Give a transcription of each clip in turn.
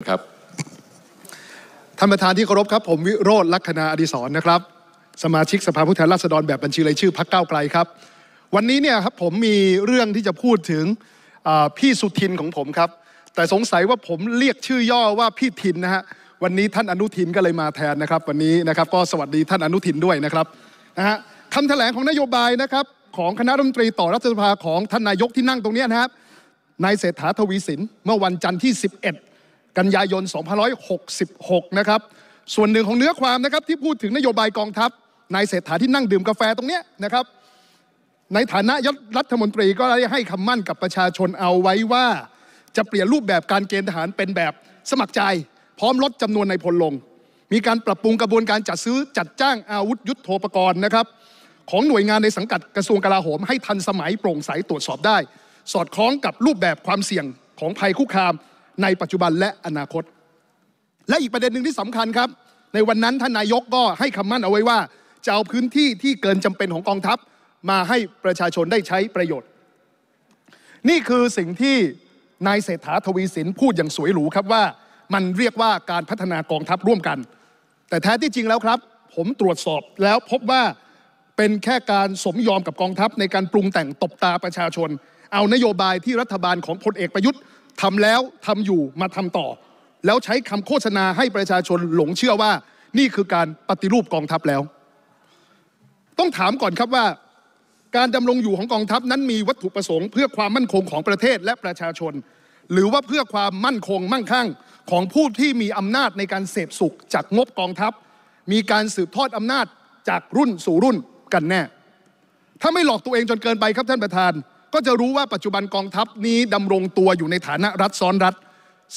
ครับท่านประธานที่เคารพครับผมวิโรธลักษณาอดิศรนะครับสมาชิกสภาผู้แทนราษฎรแบบบัญชีรายชื่อพักเก้าไกลครับ วันนี้เนี่ยครับผมมีเรื่องที่จะพูดถึงพี่สุทินของผมครับ แต่สงสัยว่าผมเรียกชื่อย่อว่าพี่ทินนะฮะวันนี้ท่านอนุทินก็เลยมาแทนนะครับ วันนี้นะครับก็สวัสดีท่านอนุทินด้วยนะครับ นะฮะคำแถลงของนโยบายนะครับของคณะรัฐมนตรีต่อรัฐสภาของท่านนายกที่นั่งตรงนี้นะครับนายเศรษฐาทวีสินเมื่อวันจันทร์ที่ 11กันยายน 2566 นะครับ ส่วนหนึ่งของเนื้อความนะครับที่พูดถึงนโยบายกองทัพ นายเศรษฐาที่นั่งดื่มกาแฟตรงนี้นะครับ ในฐานะยรัฐมนตรีก็ได้ให้คำมั่นกับประชาชนเอาไว้ว่าจะเปลี่ยนรูปแบบการเกณฑ์ทหารเป็นแบบสมัครใจ พร้อมลดจำนวนในพลลง มีการปรับปรุงกระบวนการจัดซื้อจัดจ้างอาวุธยุทโธปกรณ์นะครับ ของหน่วยงานในสังกัดกระทรวงกลาโหม ให้ทันสมัยโปร่งใสตรวจสอบได้ สอดคล้องกับรูปแบบความเสี่ยงของภัยคุกคามในปัจจุบันและอนาคต และอีกประเด็นหนึ่งที่สำคัญครับ ในวันนั้นท่านนายกก็ให้คำมั่นเอาไว้ว่าจะเอาพื้นที่ที่เกินจำเป็นของกองทัพมาให้ประชาชนได้ใช้ประโยชน์ นี่คือสิ่งที่นายเศรษฐาทวีสินพูดอย่างสวยหรูครับว่ามันเรียกว่าการพัฒนากองทัพร่วมกัน แต่แท้ที่จริงแล้วครับ ผมตรวจสอบแล้วพบว่าเป็นแค่การสมยอมกับกองทัพในการปรุงแต่งตบตาประชาชน เอานโยบายที่รัฐบาลของพลเอกประยุทธ์ทำแล้วทำอยู่มาทำต่อ แล้วใช้คำโฆษณาให้ประชาชนหลงเชื่อว่านี่คือการปฏิรูปกองทัพแล้ว ต้องถามก่อนครับว่า การดำรงอยู่ของกองทัพนั้นมีวัตถุประสงค์ เพื่อความมั่นคงของประเทศและประชาชน หรือว่าเพื่อความมั่นคงมั่งคั่งของผู้ที่มีอำนาจในการเสพสุข จากงบกองทัพ มีการสืบทอดอำนาจจากรุ่นสู่รุ่นกันแน่ ถ้าไม่หลอกตัวเองจนเกินไปครับท่านประธานก็จะรู้ว่าปัจจุบันกองทัพนี้ดำรงตัวอยู่ในฐานะรัฐซ้อนรัฐ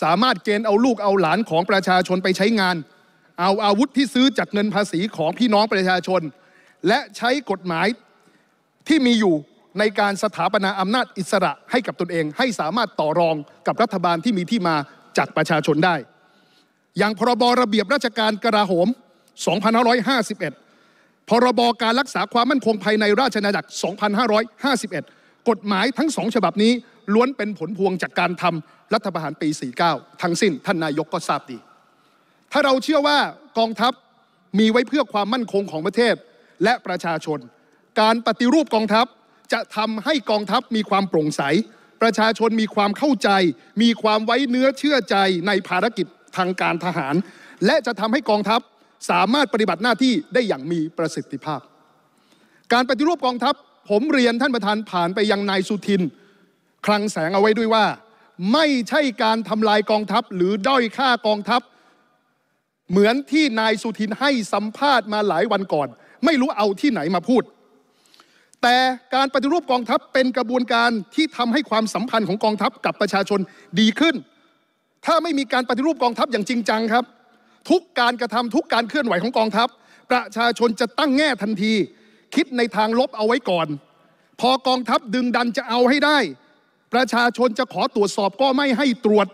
สามารถเกณฑ์เอาลูกเอาหลานของประชาชนไปใช้งาน เอาอาวุธที่ซื้อจากเงินภาษีของพี่น้องประชาชน และใช้กฎหมายที่มีอยู่ในการสถาปนาอำนาจอิสระให้กับตนเอง ให้สามารถต่อรองกับรัฐบาลที่มีที่มาจากประชาชนได้ อย่างพรบระเบียบราชการกระโหม 2551พรบการรักษาความมั่นคงภายในราชนาจักร2551กฎหมายทั้งสองฉบับนี้ ล้วนเป็นผลพวงจากการทำรัฐประหารปี 49 ทั้งสิ้นท่านนายกก็ทราบดี ถ้าเราเชื่อว่ากองทัพมีไว้เพื่อความมั่นคงของประเทศ และประชาชน การปฏิรูปกองทัพจะทำให้กองทัพมีความโปร่งใส ประชาชนมีความเข้าใจ มีความไว้เนื้อเชื่อใจในภารกิจทางการทหาร และจะทำให้กองทัพสามารถปฏิบัติหน้าที่ได้อย่างมีประสิทธิภาพ การปฏิรูปกองทัพผมเรียนท่านประธานผ่านไปยังนายสุทินคลังแสงเอาไว้ด้วยว่า ไม่ใช่การทำลายกองทัพหรือด้อยค่ากองทัพ เหมือนที่นายสุทินให้สัมภาษณ์มาหลายวันก่อน ไม่รู้เอาที่ไหนมาพูด แต่การปฏิรูปกองทัพเป็นกระบวนการที่ทำให้ความสัมพันธ์ของกองทัพกับประชาชนดีขึ้น ถ้าไม่มีการปฏิรูปกองทัพอย่างจริงจังครับ ทุกการกระทำทุกการเคลื่อนไหวของกองทัพ ประชาชนจะตั้งแง่ทันทีคิดในทางลบเอาไว้ก่อน พอกองทัพดึงดันจะเอาให้ได้ ประชาชนจะขอตรวจสอบก็ไม่ให้ตรวจ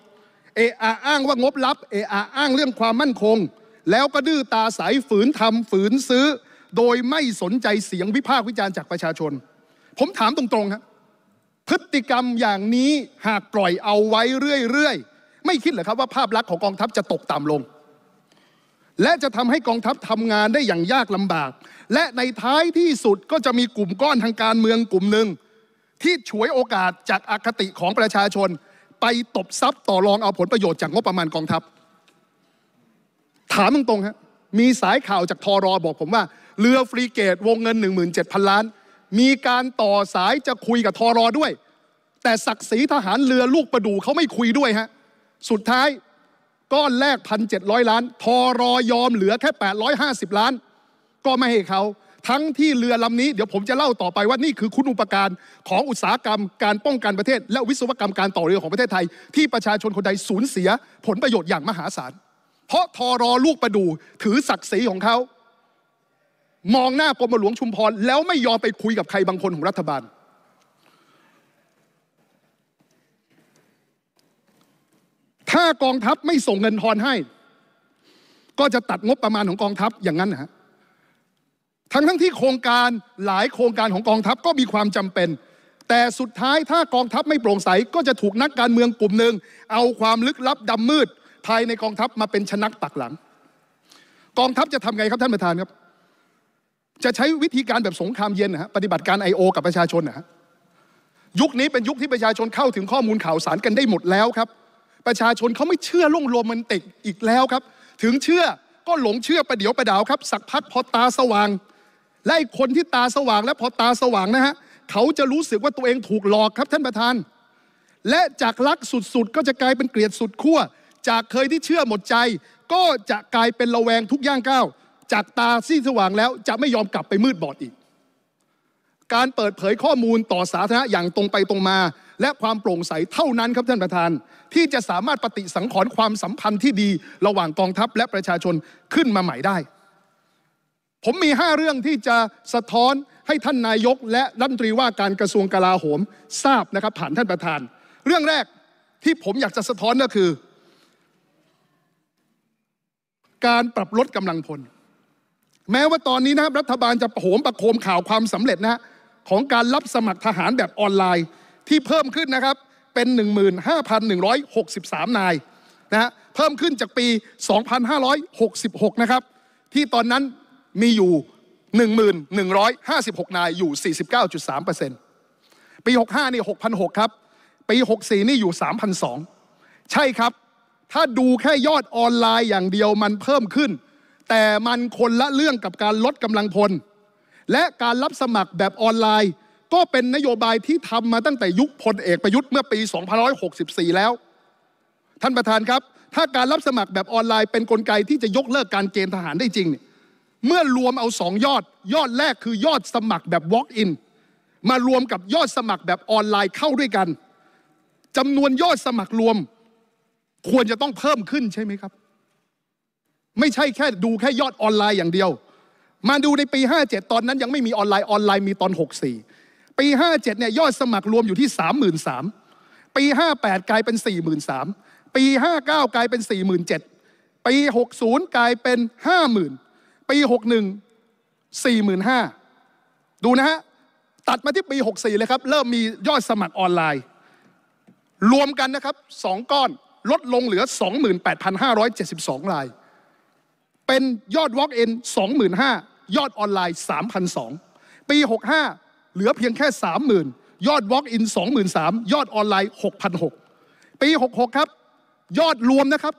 เอออ้างว่างบลับ เอออ้างเรื่องความมั่นคง แล้วก็ดื้อตาสายฝืนทำฝืนซื้อ โดยไม่สนใจเสียงวิพากษ์วิจารณ์จากประชาชน ผมถามตรงๆครับ พฤติกรรมอย่างนี้หากปล่อยเอาไว้เรื่อยๆ ไม่คิดเหรอครับว่าภาพลักษณ์ของกองทัพจะตกต่ำลง และจะทำให้กองทัพทำงานได้อย่างยากลำบากและในท้ายที่สุดก็จะมีกลุ่มก้อนทางการเมืองกลุ่มหนึ่ง ที่ฉวยโอกาสจากอคติของประชาชน ไปตบทรัพย์ต่อรองเอาผลประโยชน์จากงบประมาณกองทัพ ถามตรงๆฮะมีสายข่าวจากทอรอบอกผมว่าเรือฟรีเกตวงเงิน 17,000 ล้าน มีการต่อสายจะคุยกับทอรอด้วย แต่ศักดิ์ศรีทหารเรือลูกประดูเขาไม่คุยด้วยฮะสุดท้ายก้อนแรก 1,700 ล้านทอรอยอมเหลือแค่ 850 ล้านก็ไม่ให้เขาทั้งที่เรือลำนี้ เดี๋ยวผมจะเล่าต่อไปว่านี่คือคุณอุปการของอุตสาหกรรม การป้องกันประเทศ และวิศวกรรมการต่อเรือของประเทศไทย ที่ประชาชนคนไทยสูญเสียผลประโยชน์อย่างมหาศาล เพราะทอรอลูกประดูถือศักดิ์ศรีของเขา มองหน้ากรมหลวงชุมพร แล้วไม่ยอมไปคุยกับใครบางคนของรัฐบาล ถ้ากองทัพไม่ส่งเงินทอนให้ ก็จะตัดงบประมาณของกองทัพอย่างนั้นนะฮะทั้งทั้งที่โครงการหลายโครงการของกองทัพก็มีความจำเป็น แต่สุดท้ายถ้ากองทัพไม่โปร่งใสก็จะถูกนักการเมือง กลุ่มหนึ่งเอาความลึกลับดำมืด ภายในกองทัพมาเป็นชนักปักหลัง กองทัพจะทำไงครับท่านประธานครับ จะใช้วิธีการแบบสงครามเย็นนะฮะปฏิบัติการไอโอกับประชาชนนะฮะยุคนี้เป็นยุคที่ประชาชนเข้าถึงข้อมูลข่าวสารกันได้หมดแล้วครับ ประชาชนเขาไม่เชื่อล่งโรแมนติกอีกแล้วครับ ถึงเชื่อก็หลงเชื่อประเดี๋ยวประดาวครับสักพักพอตาสว่างและคนที่ตาสว่างและพอตาสว่างนะฮะเขาจะรู้สึกว่าตัวเองถูกหลอกครับท่านประธาน และจากรักสุด ๆ ก็จะกลายเป็นเกลียดสุดขั้วจากเคยที่เชื่อหมดใจ ก็จะกลายเป็นระแวงทุกย่างก้าว จากตาซีสว่างแล้วจะไม่ยอมกลับไปมืดบอดอีก การเปิดเผยข้อมูลต่อสาธารณะอย่างตรงไปตรงมา และความโปร่งใสเท่านั้นครับท่านประธาน ที่จะสามารถปฏิสังขรณ์ความสัมพันธ์ที่ดี ระหว่างกองทัพและประชาชนขึ้นมาใหม่ได้ผมมีห้าเรื่องที่จะสะท้อนให้ท่านนายก และ รัฐมนตรีว่าการกระทรวงกลาโหมทราบนะครับผ่านท่านประธาน เรื่องแรกที่ผมอยากจะสะท้อนก็คือ การปรับลดกำลังพลแม้ว่าตอนนี้นะครับ รัฐบาลจะโหมประโคมข่าวความสำเร็จนะของการรับสมัครทหารแบบออนไลน์ ที่เพิ่มขึ้นนะครับเป็น15,163นายนะฮะเพิ่มขึ้นจากปี 2,566 นะครับ ที่ตอนนั้นมีอยู่ 1,156 นายอยู่ 49.3%ปี 65 นี่6,600ครับ ปี 64 นี่อยู่3,200ใช่ครับถ้าดูแค่ยอดออนไลน์อย่างเดียวมันเพิ่มขึ้น แต่มันคนละเรื่องกับการลดกำลังพล และการรับสมัครแบบออนไลน์ ก็เป็นนโยบายที่ทำมาตั้งแต่ยุคพลเอกประยุทธ์เมื่อปี2564 แล้ว ท่านประธานครับ ถ้าการรับสมัครแบบออนไลน์เป็นนกลไกที่จะยกเลิกการเกณฑ์ทหารได้จริงเนี่ยเมื่อรวมเอาสองยอดยอดแรกคือยอดสมัครแบบ Walk-in มารวมกับยอดสมัครแบบออนไลน์เข้าด้วยกันจำนวนยอดสมัครรวม ควรจะต้องเพิ่มขึ้นใช่ไหมครับ ไม่ใช่แค่ดูแค่ยอดออนไลน์อย่างเดียว มาดูในปี 57 ตอนนั้นยังไม่มีออนไลน์ออนไลน์มีตอน 64 ปี 57เนี่ยยอดสมัครรวมอยู่ที่ 33,000ปี 58 กลายเป็น 43,000ปี59กลายเป็น 47,000ปี 60 กลายเป็น 50,000ปี 61 45,000ดูนะฮะ ตัดมาที่ปี 64 เลยครับ เริ่มมียอดสมัครออนไลน์ รวมกันนะครับ 2 ก้อน ลดลงเหลือ 28,572ราย เป็นยอด Walk-in 25,000ยอดออนไลน์3,002ปี 65 เหลือเพียงแค่ 30,000 ยอด Walk-in 23,000ยอดออนไลน์6,006ปี 66 ครับ ยอดรวมนะครับ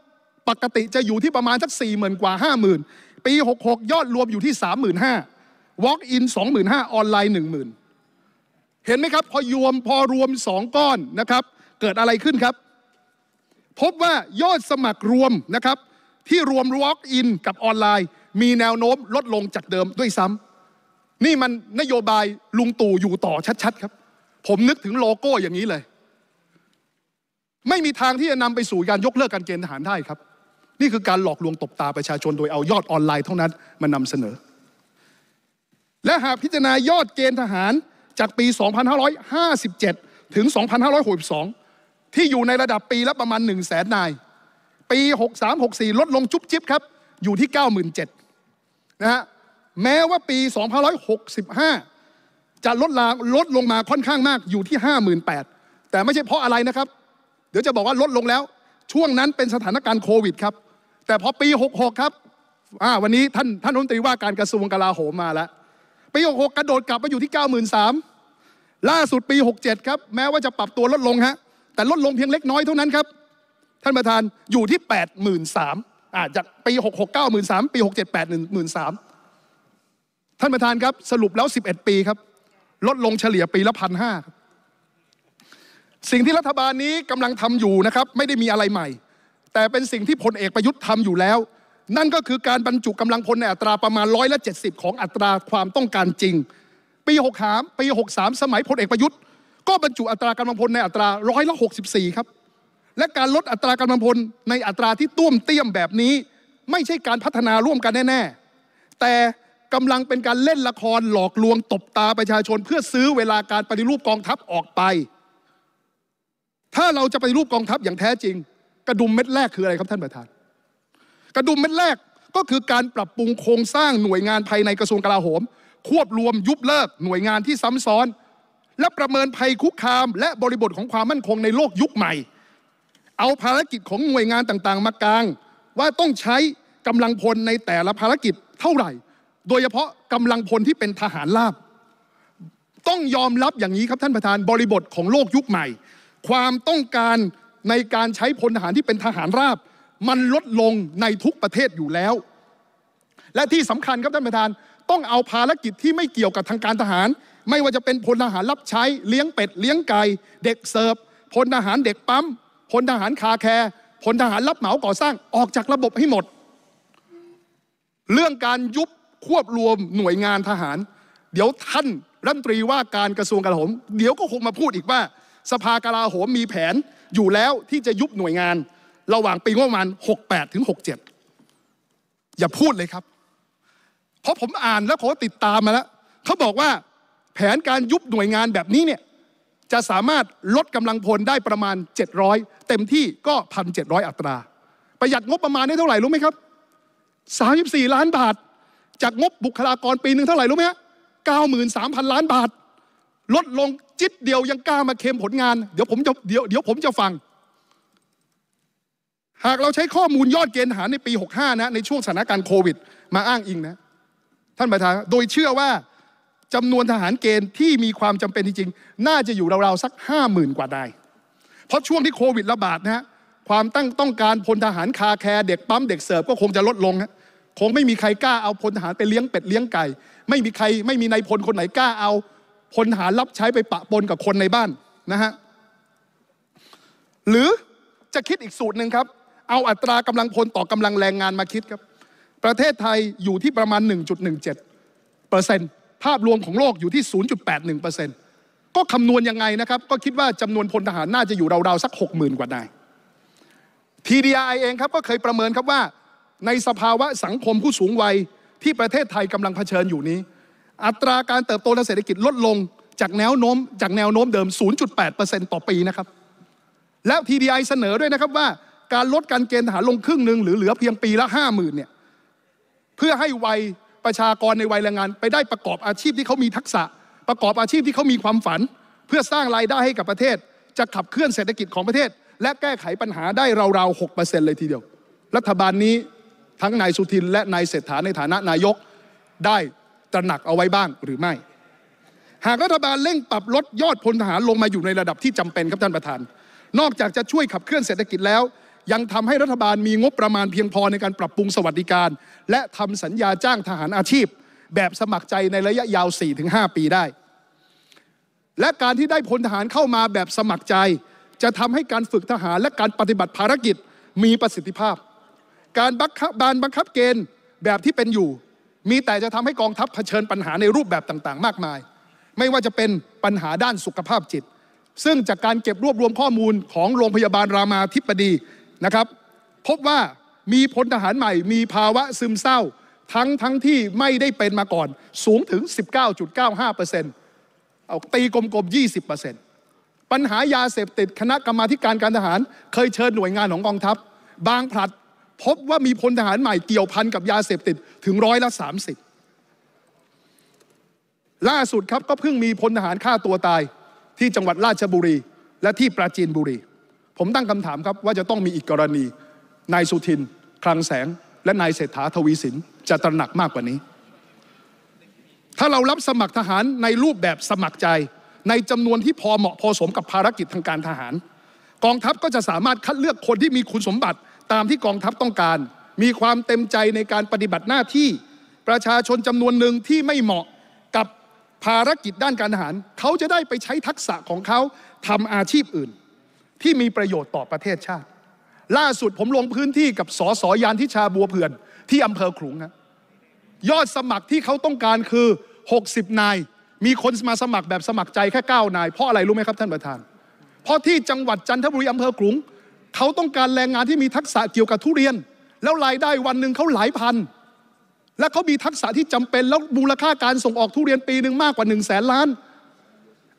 ปกติจะอยู่ที่ประมาณสัก4ี่หมื่นกว่า 5 0,000 ปี 66 ยอดรวมอยู่ที่ 3 5 0 0 0 Walk in 25,000 ออนไลน์ 10,000 เห็นไหมครับ พอรวมพอรวม 2 ก้อนนะครับ เกิดอะไรขึ้นครับ พบว่ายอดสมัครรวมนะครับ ที่รวม Walk in กับออนไลน์ มีแนวโน้มลดลงจากเดิมด้วยซ้ำนี่มันนโยบายลุงตู่อยู่ต่อชัดๆครับ ผมนึกถึงโลโก้อย่างนี้เลย ไม่มีทางที่จะนำไปสู่การยกเลิกการเกณฑ์ทหารได้ครับนี่คือการหลอกลวงตบตาประชาชน โดยเอายอดออนไลน์เท่านั้นมานำเสนอ และหากพิจารณายอดเกณฑ์ทหารจากปี 2557 ถึง 2562 ที่อยู่ในระดับปีละประมาณ 1 0 0 0 0แสนนายปี 6364 ลดลงจุ๊บจิ๊บครับ อยู่ที่ 97,000 นะฮะแม้ว่าปี 2565 จะลดลาลดลงมาค่อนข้างมากอยู่ที่ 58,000 แต่ไม่ใช่เพราะอะไรนะครับ เดี๋ยวจะบอกว่าลดลงแล้วช่วงนั้นเป็นสถานการณ์โควิดครับแต่พอปี 66 ครับ วันนี้ท่านท่านรัฐมนตรีว่าการกระทรวงกลาโหมมาแล้ว ปี 66 กระโดดกลับมาอยู่ที่ 93ล่าสุดปี 67 ครับ แม้ว่าจะปรับตัวลดลงฮะ แต่ลดลงเพียงเล็กน้อยเท่านั้นครับ ท่านประธาน อยู่ที่ 83,000อ่าจากปี 66 93,000ปี 67 83,000ท่านประธานครับ สรุปแล้ว 11 ปีครับ ลดลงเฉลี่ยปีละพันห้าสิ่งที่รัฐบาลนี้กำลังทำอยู่นะครับ ไม่ได้มีอะไรใหม่แต่เป็นสิ่งที่พลเอกประยุทธ์ทำอยู่แล้ว นั่นก็คือการบรรจุกำลังพลในอัตราประมาณร้อยละเจ็ดสิบของอัตราความต้องการจริง ปีหกสามปีหกสามสมัยพลเอกประยุทธ์ ก็บรรจุอัตรากำลังพลในอัตราร้อยละหกสิบสี่ครับ และการลดอัตรากำลังพลในอัตราที่ต้วมเตี้ยมแบบนี้ ไม่ใช่การพัฒนาร่วมกันแน่ๆ แต่กำลังเป็นการเล่นละครหลอกลวงตบตาประชาชนเพื่อซื้อเวลาการปฏิรูปกองทัพออกไป ถ้าเราจะปฏิรูปกองทัพอย่างแท้จริงกระดุมเม็ดแรกคืออะไรครับท่านประธาน กระดุมเม็ดแรกก็คือการปรับปรุงโครงสร้างหน่วยงานภายในกระทรวงกลาโหม ควบรวมยุบเลิกหน่วยงานที่ซ้ำซ้อน และประเมินภัยคุกคาม และบริบทของความมั่นคงในโลกยุคใหม่ เอาภารกิจของหน่วยงานต่าง ๆมากลางว่าต้องใช้กำลังพลในแต่ละภารกิจเท่าไหร่ โดยเฉพาะกำลังพลที่เป็นทหารราบ ต้องยอมรับอย่างนี้ครับท่านประธาน บริบทของโลกยุคใหม่ ความต้องการในการใช้พลทหารที่เป็นทหารราบมันลดลงในทุกประเทศอยู่แล้ว และที่สำคัญครับท่านประธาน ต้องเอาภารกิจที่ไม่เกี่ยวกับทางการทหาร ไม่ว่าจะเป็นพลทหารรับใช้เลี้ยงเป็ดเลี้ยงไก่เด็กเสิร์ฟพลทหารเด็กปั๊มพลทหารคาแคร์พลทหารรับเหมาก่อสร้างออกจากระบบให้หมด เรื่องการยุบควบรวมหน่วยงานทหาร เดี๋ยวท่านรัฐมนตรีว่าการกระทรวงกลาโหมเดี๋ยวก็คงมาพูดอีกว่าสภากลาโหมมีแผนอยู่แล้วที่จะยุบหน่วยงาน ระหว่างปีงบประมาณ 68 ถึง 67 อย่าพูดเลยครับ เพราะผมอ่านแล้วขาติดตามมาแล้ว เขาบอกว่าแผนการยุบหน่วยงานแบบนี้เนี่ยจะสามารถลดกำลังพลได้ประมาณ 700 เต็มที่ก็ 1,700 อัตรา ประหยัดงบประมาณได้เท่าไหร่รู้ไหมครับ 34 ล้านบาท จากงบบุคลากรปีหนึ่งเท่าไหร่รู้ไหมฮะ93,000 ล้านบาทลดลงจิตเดียวยังกล้ามาเค็มผลงานเดี๋ยวผมจะเดี๋ยวเดี๋ยวผมจะฟัง หากเราใช้ข้อมูลยอดเกณฑ์ทหารในปี 65 นะ ในช่วงสถานการณ์โควิด มาอ้างอิงนะ ท่านประธาน โดยเชื่อว่าจำนวนทหารเกณฑ์ที่มีความจำเป็นจริงๆน่าจะอยู่ราวๆสัก 50,000 กว่านายเพราะช่วงที่โควิดระบาดนะความตั้งต้องการพลทหารคาแคร์เด็กปั๊มเด็กเสิร์ฟก็คงจะลดลงนะคงไม่มีใครกล้าเอาพลทหารไปเลี้ยงเป็ดเลี้ยงไก่ไม่มีใครไม่มีนายพลคนไหนกล้าเอาพลหารรับใช้ไปปะปนกับคนในบ้านนะฮะ หรือจะคิดอีกสูตรหนึ่งครับ เอาอัตรากำลังพลต่อกำลังแรงงานมาคิดครับ ประเทศไทยอยู่ที่ประมาณ 1.17เปอร์เซ็นต์ภาพรวมของโลกอยู่ที่ 0.81เปอร์เซ็นต์ก็คำนวณยังไงนะครับ ก็คิดว่าจำนวนพลทหารน่าจะอยู่ราวๆ สัก 60,000 กว่านาย TDI เองครับ ก็เคยประเมินครับว่า ในสภาวะสังคมผู้สูงวัยที่ประเทศไทยกำลังเผชิญอยู่นี้อัตราการเติบโตทางเศรษฐกิจลดลง จากแนวโน้ม จากแนวโน้มเดิม 0.8%ต่อปีนะครับ และ TDI เสนอด้วยนะครับว่า การลดการเกณฑ์ทหารลงครึ่งหนึ่ง หรือเหลือเพียงปีละ 50,000 เนี่ย เพื่อให้วัยประชากรในวัยแรงงานไปได้ประกอบอาชีพที่เขามีทักษะ ประกอบอาชีพที่เขามีความฝัน เพื่อสร้างรายได้ให้กับประเทศ จะขับเคลื่อนเศรษฐกิจของประเทศ และแก้ไขปัญหาได้ราวๆ 6%เลยทีเดียว รัฐบาลนี้ทั้งนายสุทินและนายเศรษฐาในฐานะนายกได้ตระหนักเอาไว้บ้างหรือไม่ หากรัฐบาลเร่งปรับลดยอดพลทหาร ลงมาอยู่ในระดับที่จำเป็นครับท่านประธาน นอกจากจะช่วยขับเคลื่อนเศรษฐกิจแล้ว ยังทำให้รัฐบาลมีงบประมาณเพียงพอในการปรับปรุงสวัสดิการ และทำสัญญาจ้างทหารอาชีพ แบบสมัครใจในระยะยาว 4-5 ปีได้ และการที่ได้พลทหารเข้ามาแบบสมัครใจ จะทำให้การฝึกทหารและการปฏิบัติภารกิจมีประสิทธิภาพ การบังคับานบังคับเกณฑ์แบบที่เป็นอยู่มีแต่จะทำให้กองทัพเผชิญปัญหาในรูปแบบต่างๆ มากมาย ไม่ว่าจะเป็นปัญหาด้านสุขภาพจิต ซึ่งจากการเก็บรวบรวมข้อมูลของโรงพยาบาลรามาธิบดีนะครับ พบว่ามีพลทหารใหม่ มีภาวะซึมเศร้าทั้งทั้งที่ไม่ได้เป็นมาก่อนสูงถึง 19.95%เอาตีกลมๆ 20%ปัญหายาเสพติดคณะกรรมาการการทหาร เคยเชิญหน่วยงานของกองทัพบางผลัดพบว่ามีพลทหารใหม่เกี่ยวพันกับยาเสพติดถึงร้อยละสามสิบล่าสุดครับ ก็เพิ่งมีพลทหารฆ่าตัวตายที่จังหวัดราชบุรี และที่ปราจีนบุรี ผมตั้งคำถามครับว่าจะต้องมีอีกกรณีนายสุทินคลังแสง และนายเศรษฐาทวีสิน จะตระหนักมากกว่านี้ ถ้าเรารับสมัครทหารในรูปแบบสมัครใจ ในจำนวนที่พอเหมาะพอสมกับภารกิจทางการทหาร กองทัพก็จะสามารถคัดเลือกคนที่มีคุณสมบัติตามที่กองทัพต้องการมีความเต็มใจในการปฏิบัติหน้าที่ประชาชนจำนวนหนึ่งที่ไม่เหมาะกับภารกิจด้านการทหาร เขาจะได้ไปใช้ทักษะของเขาทำอาชีพอื่น ที่มีประโยชน์ต่อประเทศชาติ ล่าสุดผมลงพื้นที่กับสอสอยานทิชาบัวเพื่อน ที่อำเภอขลุงนะยอดสมัครที่เขาต้องการคือ 60 นายมีคนมาสมัครแบบสมัครใจแค่9นายเพราะอะไรรู้ไหมครับ ท่านประธาน เพราะที่จังหวัดจันทบุรีอำเภอขลุงเขาต้องการแรงงานที่มีทักษะเกี่ยวกับทุเรียน แล้วรายได้วันหนึ่งเขาหลายพันและเขา มีทักษะที่จำเป็นแล้วมูลค่าการส่งออกทุเรียนปีหนึ่งมากกว่า1นึ่งแสนล้าน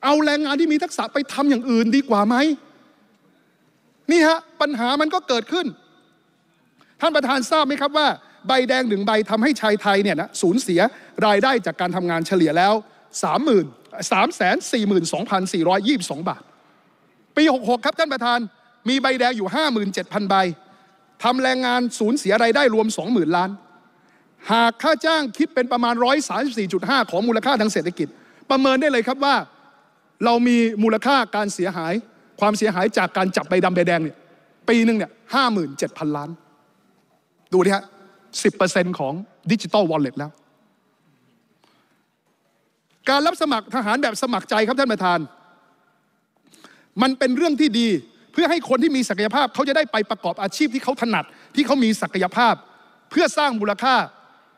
เอาแรงงานที่มีทักษะไปทำอย่างอื่นดีกว่าไหมนี่ฮะปัญหามันก็เกิดขึ้น ท่านประธานทราบไหมครับว่า ใบแดงหนึ่งใบทำให้ชายไทยเนี่ยนะสูญเสียรายได้จากการทำงานเฉลี่ยแล้ว3 0 0 0 0 3 4 2 4 2 2 บาทปี66ครับท่านประธานมีใบแดงอยู่ 57,000ใบทำแรงงานสูญเสียไรายได้รวม 20,000 ล้าน หากค่าจ้างคิดเป็นประมาณ 134.5 ของมูลค่าทางเศรษฐกิจ ประเมินได้เลยครับว่า เรามีมูลค่าการเสียหาย ความเสียหายจากการจับใบดำใบแดงเนี่ย ปีหนึ่งเนี่ย57,000 ล้าน ดูดิฮะ10%ของดิจิตอลวอลเล็ตแล้ว การรับสมัครทหารแบบสมัครใจครับ ท่านประธาน มันเป็นเรื่องที่ดีเพื่อให้คนที่มีศักยภาพเขาจะได้ไปประกอบอาชีพที่เขาถนัดที่เขามีศักยภาพ เพื่อสร้างมูลค่า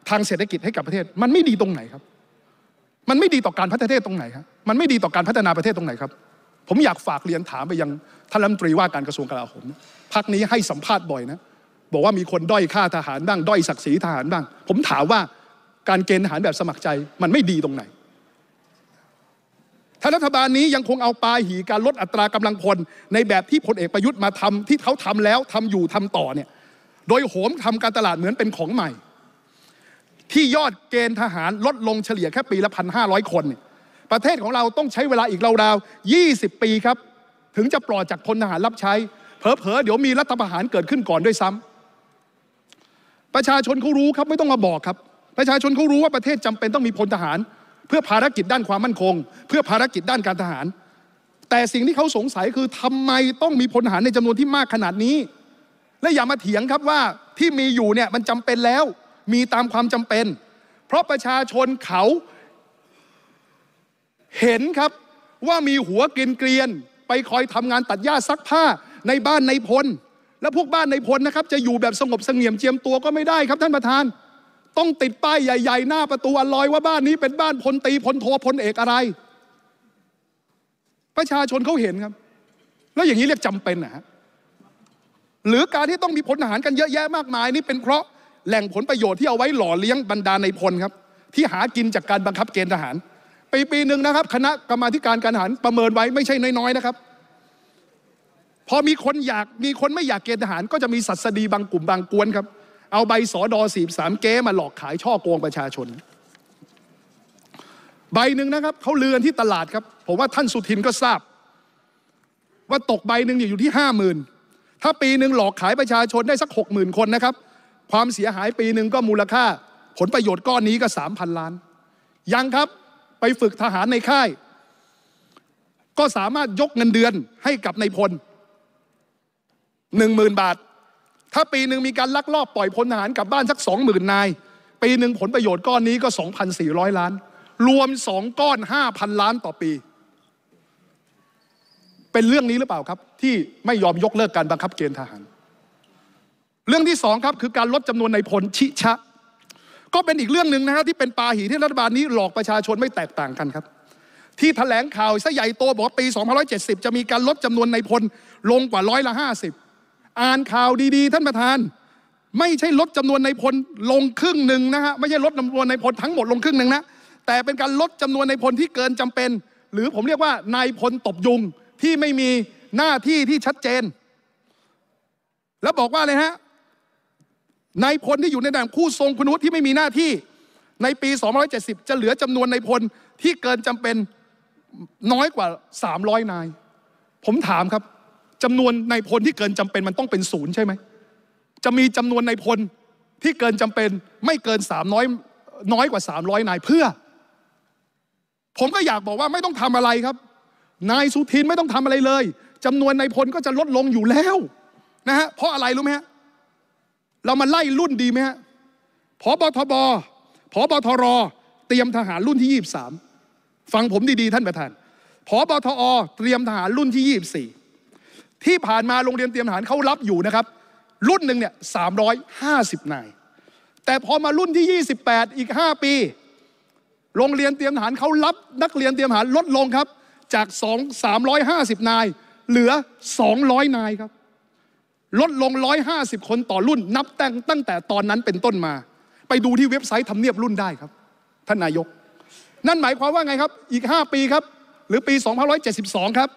ทางเศรษฐกิจให้กับประเทศ มันไม่ดีตรงไหนครับมันไม่ดีต่อการพัฒนาประเทศตรงไหนครับมันไม่ดีต่อการพัฒนาประเทศตรงไหนครับผมอยากฝากเรียนถามไปยังท่านรัฐมนตรีว่าการกระทรวงกลาโหมพักนี้ให้สัมภาษณ์บ่อยนะบอกว่ามีคนด้อยค่าทหารบ้าง ด้อยศักดิ์ศรีทหารบ้าง ผมถามว่าการเกณฑ์ทหารแบบสมัครใจ มันไม่ดีตรงไหนถ้ารัฐบาลนี้ยังคงเอาปลาหีการลดอัตรากำลังพล ในแบบที่พลเอกประยุทธ์มาทำที่เขาทำแล้วทำอยู่ทำต่อเนี่ยโดยโหมทำการตลาดเหมือนเป็นของใหม่ ที่ยอดเกณฑ์ทหารลดลงเฉลี่ยแค่ปีละพันห้าร้อยคน ประเทศของเราต้องใช้เวลาอีกราวๆยี่สิบปีครับ ถึงจะปลอดจากพลทหารรับใช้เเพอๆ เดี๋ยวมีรัฐประหารเกิดขึ้นก่อนด้วยซ้ำ ประชาชนเขารู้ครับไม่ต้องมาบอกครับ ประชาชนเขารู้ว่าประเทศจำเป็นต้องมีพลทหารพื่อภารกิจด้านความมั่นคง เพื่อภารกิจด้านการทหาร แต่สิ่งที่เขาสงสัยคือทำไมต้องมีพลทหารในจำนวนที่มากขนาดนี้ และอย่ามาเถียงครับว่าที่มีอยู่เนี่ยมันจำเป็นแล้วมีตามความจำเป็น เพราะประชาชนเขาเห็นครับว่ามีหัวเกลียน ไปคอยทำงานตัดหญ้าซักผ้าในบ้านในพลและพวกบ้านในพลนะครับ จะอยู่แบบสงบเสงี่ยมเจียมตัวก็ไม่ได้ครับ ท่านประธานต้องติดป้ายใหญ่ๆ หน้าประตูอลอย ว่าบ้านนี้เป็นบ้านพลตีพลโทพลเอกอะไรประชาชนเขาเห็นครับ แล้วอย่างนี้เรียกจำเป็นนะฮะหรือการที่ต้องมีพลทหารกันเยอะแยะมากมาย นี่เป็นเพราะแหล่งผลประโยชน์ที่เอาไว้หล่อเลี้ยงบรรดาในพลครับ ที่หากินจากการบังคับเกณฑ์ทหาร ปีปีหนึ่งนะครับ คณะกรรมาการการทหารประเมินไว้ไม่ใช่น้อยๆนะครับพอมีคนอยากมีคนไม่อยากเกณฑ์ทหาร ก็จะมีสัสดีบางกลุ่มบางกวนครับเอาใบสอดอสีสามแก้มาหลอกขายช่อโกงประชาชน ใบหนึ่งนะครับเขาเลือนที่ตลาดครับ ผมว่าท่านสุทินก็ทราบ ว่าตกใบหนึ่งอยู่ที่ห้าหมื่นถ้าปีหนึ่งหลอกขายประชาชนได้สักหกหมื่นคนนะครับ ความเสียหายปีหนึ่งก็มูลค่า ผลประโยชน์ก้อนนี้ก็สามพันล้าน ยังครับไปฝึกทหารในค่าย ก็สามารถยกเงินเดือนให้กับในพลหนึ่งหมื่นบาทถ้าปีหนึ่งมีการลักลอบปล่อยพลทหารกลับบ้านสักสองหมื่นนายปีหนึ่งผลประโยชน์ก้อนนี้ก็ 2,400 ล้าน รวมสองก้อน 5,000 ล้านต่อปี เป็นเรื่องนี้หรือเปล่าครับ ที่ไม่ยอมยกเลิกการบังคับเกณฑ์ทหาร เรื่องที่สองครับคือการลดจำนวนในพลชิชะ ก็เป็นอีกเรื่องหนึ่งนะครับ ที่เป็นปาหีที่รัฐบาลนี้หลอกประชาชนไม่แตกต่างกันครับ ที่ถแถลงข่าวซะใหญ่โตบอกปี2570 จะมีการลดจำนวนในพลลงกว่าร้อยละ50อ่านข่าวดีๆ ท่านประธาน ไม่ใช่ลดจำนวนในพลลงครึ่งหนึ่งนะฮะไม่ใช่ลดจำนวนในพลทั้งหมดลงครึ่งหนึ่งนะแต่เป็นการลดจำนวนในพลที่เกินจำเป็น หรือผมเรียกว่านายพลตบยุงที่ไม่มีหน้าที่ที่ชัดเจน แล้วบอกว่าเลยฮะนายพลที่อยู่ในด่านคู่ทรงคุณวุฒิที่ไม่มีหน้าที่ ในปี 270 จะเหลือจำนวนในพลที่เกินจำเป็นน้อยกว่า 300 นาย ผมถามครับจำนวนในพลที่เกินจำเป็นมันต้องเป็นศูนย์ใช่ไหม จะมีจำนวนในพลที่เกินจำเป็นไม่เกินสามน้อยน้อยกว่าสามร้อยนายเพื่อ ผมก็อยากบอกว่าไม่ต้องทำอะไรครับ นายสุทินไม่ต้องทำอะไรเลย จำนวนในพลก็จะลดลงอยู่แล้วนะฮะเพราะอะไรรู้ไหมฮะเรามาไล่รุ่นดีไหมฮะพบทบพบทรเตรียมทหารรุ่นที่ยี่สามฟังผมดี ๆ ท่านประธานพบทอเตรียมทหารรุ่นที่ยี่สี่ที่ผ่านมาโรงเรียนเตรียมทหารเขารับอยู่นะครับรุ่นหนึ่งเนี่ยสามร้อยห้าสิบนายแต่พอมารุ่นที่ยี่สิบแปดอีกห้าปี โรงเรียนเตรียมทหารเขารับ นักเรียนเตรียมทหารลดลงครับจากสองสามร้อยห้าสิบนาย เหลือสองร้อยนายครับลดลงร้อยห้าสิบคนต่อรุ่นนับตั้งตั้งแต่ตอนนั้นเป็นต้นมา ไปดูที่เว็บไซต์ทำเนียบรุ่นได้ครับ ท่านนายก นั่นหมายความว่าไงครับอีก 5 ปีครับหรือปี2572ครับ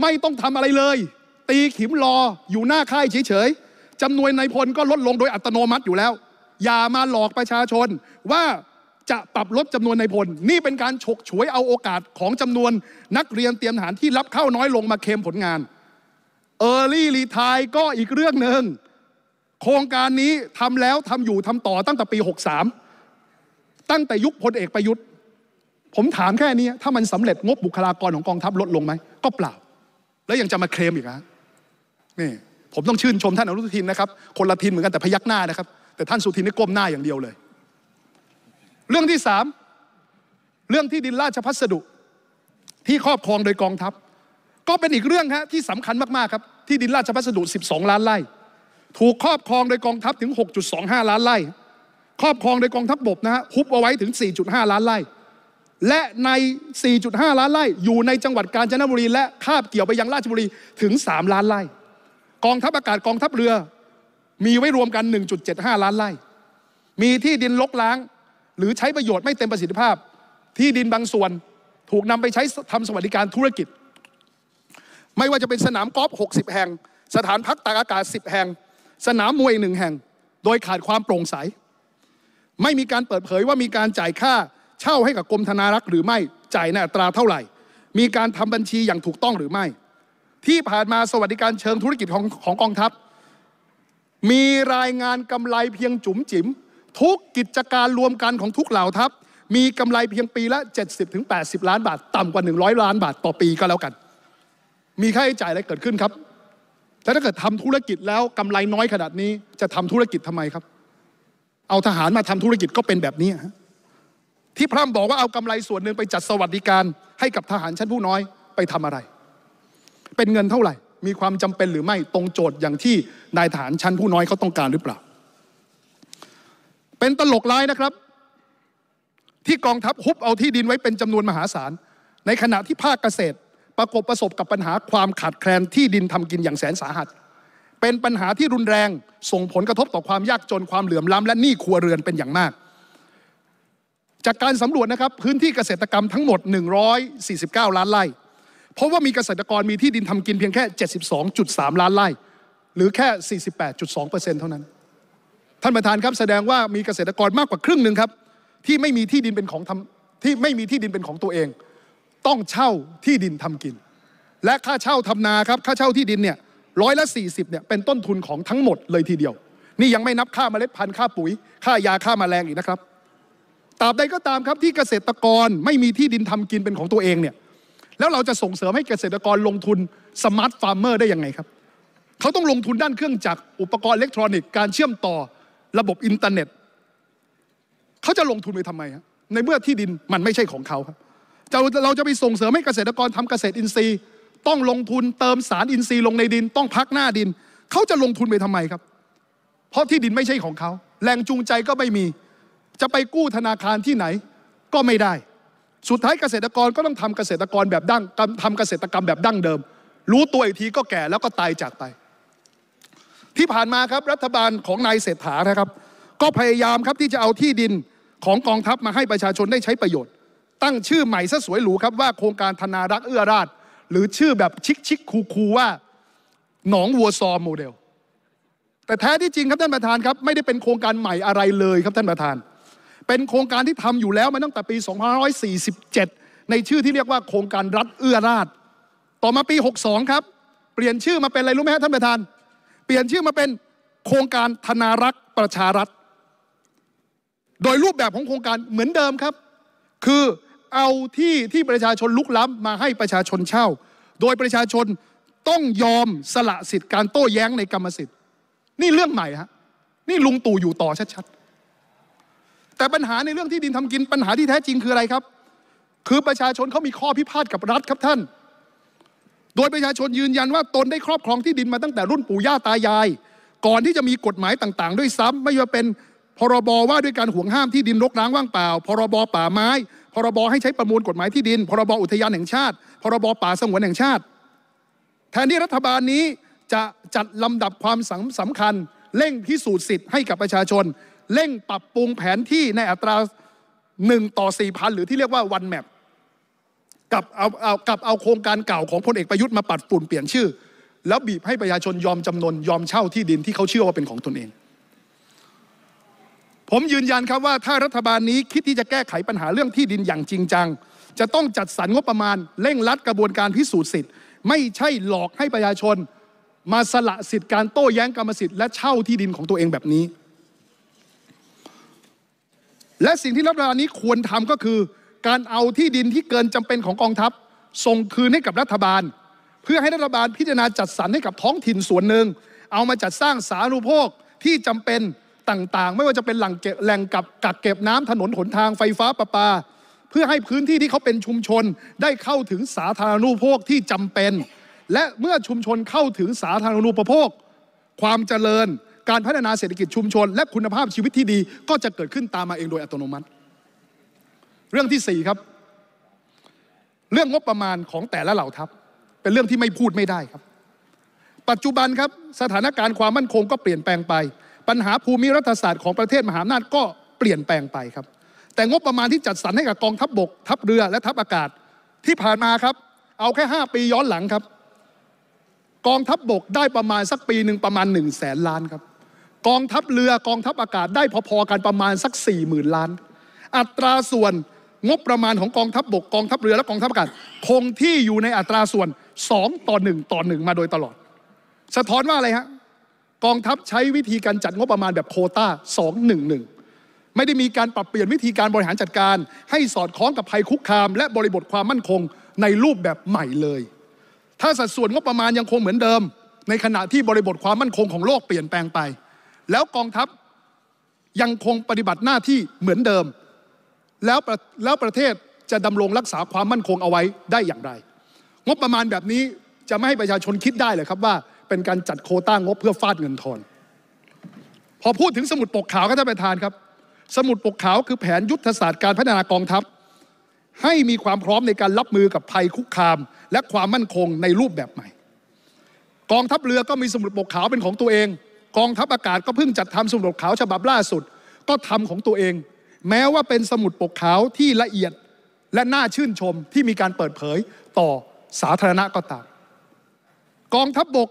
ไม่ต้องทำอะไรเลยตีขิมรออยู่หน้าค่ายเฉย ๆจำนวนนายพลก็ลดลงโดยอัตโนมัติอยู่แล้ว อย่ามาหลอกประชาชนว่าจะปรับลดจำนวนนายพลนี่เป็นการฉกฉวยเอาโอกาสของจำนวนนักเรียนเตรียมทหารที่รับเข้าน้อยลงมาเค็มผลงานเออร์ลี่ i ีทยก็อีกเรื่องหนึ่ง โครงการนี้ทำแล้วทำอยู่ทำต่อตั้งแต่ปี 63 ตั้งแต่ยุคพลเอกประยุทธ์ ผมถามแค่นี้ถ้ามันสำเร็จงบบุคลากรของกองทัพลดลงไหมก็เปล่า แล้วยังจะมาเคลมอีกฮะนี่ผมต้องชื่นชมท่านอนุทินนะครับคนละทินเหมือนกันแต่พยักหน้านะครับ แต่ท่านสุทินนี่ก้มหน้าอย่างเดียวเลย เรื่องที่สามเรื่องที่ดินราชพัสดุที่ครอบครองโดยกองทัพ ก็เป็นอีกเรื่องฮะที่สำคัญมากๆครับที่ดินราชพัสดุ 12 ล้านไร่ ถูกครอบครองโดยกองทัพถึง 6.25 ล้านไร่ครอบครองโดยกองทัพบบนะฮะฮุบเอาไว้ถึง 4.5 ล้านไร่และใน 4.5 ล้านไร่อยู่ในจังหวัดกาญจนบุรี และคาบเกี่ยวไปยังราชบุรีถึง 3 ล้านไร่กองทัพอากาศกองทัพเรือมีไว้รวมกัน 1.75 ล้านไร่ มีที่ดินลกล้าง หรือใช้ประโยชน์ไม่เต็มประสิทธิภาพ ที่ดินบางส่วนถูกนำไปใช้ทำสวัสดิการธุรกิจ ไม่ว่าจะเป็นสนามกอล์ฟ 60 แห่ง สถานพักตากอากาศ 10 แห่ง สนามมวยหนึ่งแห่ง โดยขาดความโปร่งใส ไม่มีการเปิดเผยว่ามีการจ่ายค่าเช่าให้กับกรมธนารักษ์ หรือไม่ จ่ายในอัตราเท่าไหร่ มีการทำบัญชีอย่างถูกต้องหรือไม่ที่ผ่านมาสวัสดิการเชิงธุรกิจของของกองทัพ มีรายงานกำไรเพียงจุ๋มจิ๋มทุกกิจการรวมกันของทุกเหล่าทัพมีกำไรเพียงปีละ70-80ล้านบาทต่ำกว่า100ล้านบาทต่อปีก็แล้วกัน มีค่าใช้จ่ายอะไรเกิดขึ้นครับ แต่ถ้าเกิดทำธุรกิจแล้วกำไรน้อยขนาดนี้ จะทำธุรกิจทำไมครับ เอาทหารมาทำธุรกิจก็เป็นแบบนี้ ที่พร่ำบอกว่าเอากำไรส่วนหนึ่งไปจัดสวัสดิการให้กับทหารชั้นผู้น้อยไปทำอะไรเป็นเงินเท่าไหร่ มีความจำเป็นหรือไม่ ตรงโจทย์อย่างที่นายฐานชั้นผู้น้อยเขาต้องการหรือเปล่า เป็นตลกร้ายนะครับ ที่กองทัพฮุบเอาที่ดินไว้เป็นจำนวนมหาศาล ในขณะที่ภาคเกษตร ประกบประสบกับปัญหาความขาดแคลน ที่ดินทำกินอย่างแสนสาหัส เป็นปัญหาที่รุนแรง ส่งผลกระทบต่อความยากจน ความเหลื่อมล้ำและหนี้ครัวเรือนเป็นอย่างมาก จากการสำรวจนะครับพื้นที่เกษตรกรรมทั้งหมด 149ล้านไร่พราะว่ามีเกษตรกรมีที่ดินทำกินเพียงแค่ 72.3 ล้านไร่ หรือแค่ 48.2%เเท่านั้น ท่านประธานครับแสดงว่ามีเกษตรกรมากกว่าครึ่งหนึ่งครับที่ไม่มีที่ดินเป็นของทำที่ไม่มีที่ดินเป็นของตัวเอง ต้องเช่าที่ดินทำกิน และค่าเช่าทำนาครับค่าเช่าที่ดินเนี่ยร้อยละ 40 เนี่ยเป็นต้นทุนของทั้งหมดเลยทีเดียวนี่ยังไม่นับค่าเมล็ดพันธุ์ค่าปุ๋ย ค่ายาค่ามาแมลงอีกนะครับตราบใดก็ตามครับที่เกษตรกรไม่มีที่ดินทำกินเป็นของตัวเองเนี่ยแล้วเราจะส่งเสริมให้เกษตรกรลงทุนสมาร์ทฟาร์มเมอร์ได้ยังไงครับเขาต้องลงทุนด้านเครื่องจักรอุปกรณ์อิเล็กทรอนิกส์การเชื่อมต่อระบบอินเทอร์เน็ตเขาจะลงทุนไปทำไมฮะในเมื่อที่ดินมันไม่ใช่ของเขาครับเราเราจะไปส่งเสริมให้เกษตรกรทำเกษตรอินทรีย์ ต้องลงทุนเติมสารอินทรีย์ลงในดินต้องพักหน้าดินเขาจะลงทุนไปทำไมครับ เพราะที่ดินไม่ใช่ของเขาแรงจูงใจก็ไม่มี จะไปกู้ธนาคารที่ไหนก็ไม่ได้สุดท้ายเกษตรกรก็ต้องทำเกษตรกรแบบดั้งทำเกษตรกรรมแบบดั้งเดิม รู้ตัวอีกทีก็แก่แล้วก็ตายจากไปที่ผ่านมาครับรัฐบาลของนายเศรษฐานะครับก็พยายามครับที่จะเอาที่ดินของกองทัพมาให้ประชาชนได้ใช้ประโยชน์ ตั้งชื่อใหม่ซะสวยหรูครับว่า โครงการธนารักษ์เอื้อราชหรือชื่อแบบชิกชิกคูคูว่าหนองวัวซอมโมเดล แต่แท้ที่จริงครับท่านประธานครับไม่ได้เป็นโครงการใหม่อะไรเลยครับท่านประธานเป็นโครงการที่ทำอยู่แล้วมาตั้งแต่ปี2547 ในชื่อที่เรียกว่าโครงการรัฐเอื้อราชต่อมาปี 62 ครับ เปลี่ยนชื่อมาเป็นอะไรรู้ไหมท่านประธาน เปลี่ยนชื่อมาเป็นโครงการธนารักษ์ประชารัฐ โดยรูปแบบของโครงการเหมือนเดิมครับ คือเอาที่ที่ประชาชนลุกล้ำมาให้ประชาชนเช่า โดยประชาชนต้องยอมสละสิทธิ์การโต้แย้งในกรรมสิทธิ์ นี่เรื่องใหม่ฮะนี่ลุงตู่อยู่ต่อชัดๆแต่ปัญหาในเรื่องที่ดินทำกินปัญหาที่แท้จริงคืออะไรครับ คือประชาชนเขามีข้อพิพาทกับรัฐครับท่าน โดยประชาชนยืนยันว่าตนได้ครอบครองที่ดินมาตั้งแต่รุ่นปู่ย่าตายาย ก่อนที่จะมีกฎหมายต่างๆ ด้วยซ้ำไม่ว่าเป็นพรบว่าด้วยการห่วงห้ามที่ดินรกร้างว่างเปล่า พรบป่าไม้ พรบให้ใช้ประมวลกฎหมายที่ดิน พรบอุทยานแห่งชาติ พรบป่าสงวนแห่งชาติ แทนที่รัฐบาลนี้จะจัดลำดับความสำคัญเร่งพิสูจน์สิทธิ์ให้กับประชาชนเร่งปรับปรุงแผนที่ในอัตรา 1 ต่อ4,000หรือที่เรียกว่าวันแมปกับเอาเอากับเอาโครงการเก่าของพลเอกประยุทธ์มาปัดฝุ่นเปลี่ยนชื่อ แล้วบีบให้ประชาชนยอมจำนนยอมเช่าที่ดินที่เขาเชื่อว่าเป็นของตนเอง ผมยืนยันครับว่าถ้ารัฐบาลนี้คิดที่จะแก้ไขปัญหาเรื่องที่ดินอย่างจริงจัง จะต้องจัดสรรงบประมาณเร่งรัดกระบวนการพิสูจน์สิทธิ์ ไม่ใช่หลอกให้ประชาชน มาสละสิทธิ์การโต้แย้งกรรมสิทธิ์และเช่าที่ดินของตัวเองแบบนี้และสิ่งที่รัฐบาลนี้ควรทำก็คือ การเอาที่ดินที่เกินจำเป็นของกองทัพส่งคืนให้กับรัฐบาล เพื่อให้รัฐบาลพิจารณาจัดสรรให้กับท้องถิ่นส่วนหนึ่งเอามาจัดสร้างสาธารณูปโภคที่จำเป็นต่างๆ ไม่ว่าจะเป็นหลังเก็บแหล่งกับกักเก็บน้ำถนนหนทางไฟฟ้าประปา เพื่อให้พื้นที่ที่เขาเป็นชุมชน ได้เข้าถึงสาธารณูปโภคที่จำเป็น และเมื่อชุมชนเข้าถึงสาธารณูปโภค ความเจริญการพัฒนาเศรษฐกิจชุมชน และคุณภาพชีวิตที่ดี ก็จะเกิดขึ้นตามมาเองโดยอัตโนมัติ เรื่องที่ 4 ครับ เรื่องงบประมาณของแต่ละเหล่าทัพเป็นเรื่องที่ไม่พูดไม่ได้ครับ ปัจจุบันครับสถานการณ์ความมั่นคงก็เปลี่ยนแปลงไป ปัญหาภูมิรัฐศาสตร์ของประเทศมหาอำนาจก็เปลี่ยนแปลงไปครับ แต่งบประมาณที่จัดสรรให้กับกองทัพบบกทัพเรือและทัพอากาศที่ผ่านมาครับเอาแค่ 5 ปีย้อนหลังครับ กองทัพบบกได้ประมาณสักปีหนึ่งประมาณ1นึ่งแสนล้านครับกองทัพเรือกองทัพอากาศได้พอๆกันประมาณสัก4มื่นล้านอัตราส่วนงบประมาณของกองทัพบบกกองทัพเรือและกองทัพอากาศ คงที่อยู่ในอัตราส่วน2ต่อ1ต่อ1มาโดยตลอด สะท้อนว่าอะไรฮะกองทัพใช้วิธีการจัดงบประมาณแบบโคต้า211ไม่ได้มีการปรับเปลี่ยนวิธีการบริหารจัดการ ให้สอดคล้องกับภัยคุกคาม และบริบทความมั่นคงในรูปแบบใหม่เลย ถ้าสัดส่วนงบประมาณยังคงเหมือนเดิม ในขณะที่บริบทความมั่นคงของโลกเปลี่ยนแปลงไปแล้วกองทัพยังคงปฏิบัติหน้าที่เหมือนเดิม แล้วแล้วประเทศจะดำรงรักษาความมั่นคงเอาไว้ได้อย่างไร งบประมาณแบบนี้จะไม่ให้ประชาชนคิดได้เลยครับว่า เป็นการจัดโคต้างบเพื่อฟาดเงินทอนพอพูดถึงสมุดปกขาวก็ท่านประธานครับ สมุดปกขาวคือแผนยุทธศาสตร์การพัฒนากองทัพ ให้มีความพร้อมในการรับมือกับภัยคุกคาม และความมั่นคงในรูปแบบใหม่ กองทัพเรือก็มีสมุดปกขาวเป็นของตัวเองกองทัพอากาศก็เพิ่งจัดทำสมุดขาวฉบับล่าสุดก็ทำของตัวเอง แม้ว่าเป็นสมุดปกขาวที่ละเอียดและน่าชื่นชมที่มีการเปิดเผยต่อสาธารณะก็ตามกองทัพบบก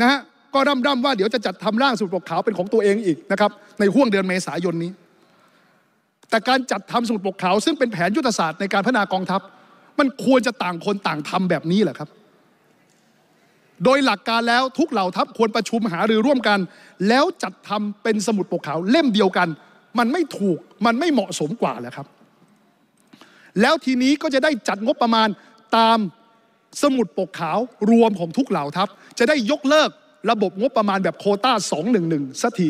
นะฮะก็ร่ำร่ำว่าเดี๋ยวจะจัดทำร่างสมุดปกขาวเป็นของตัวเองอีกนะครับ ในห่วงเดือนเมษายนนี้ แต่การจัดทำสมุดปกขาว ซึ่งเป็นแผนยุทธศาสตร์ในการพัฒนากองทัพมันควรจะต่างคนต่างทำแบบนี้แหละครับโดยหลักการแล้วทุกเหล่าทัพควรประชุมหารือร่วมกัน แล้วจัดทำเป็นสมุดปกขาวเล่มเดียวกัน มันไม่ถูกมันไม่เหมาะสมกว่าแล้วครับ แล้วทีนี้ก็จะได้จัดงบประมาณตามสมุดปกขาวรวมของทุกเหล่าทัพจะได้ยกเลิกระบบงบประมาณแบบโคต้า211สักที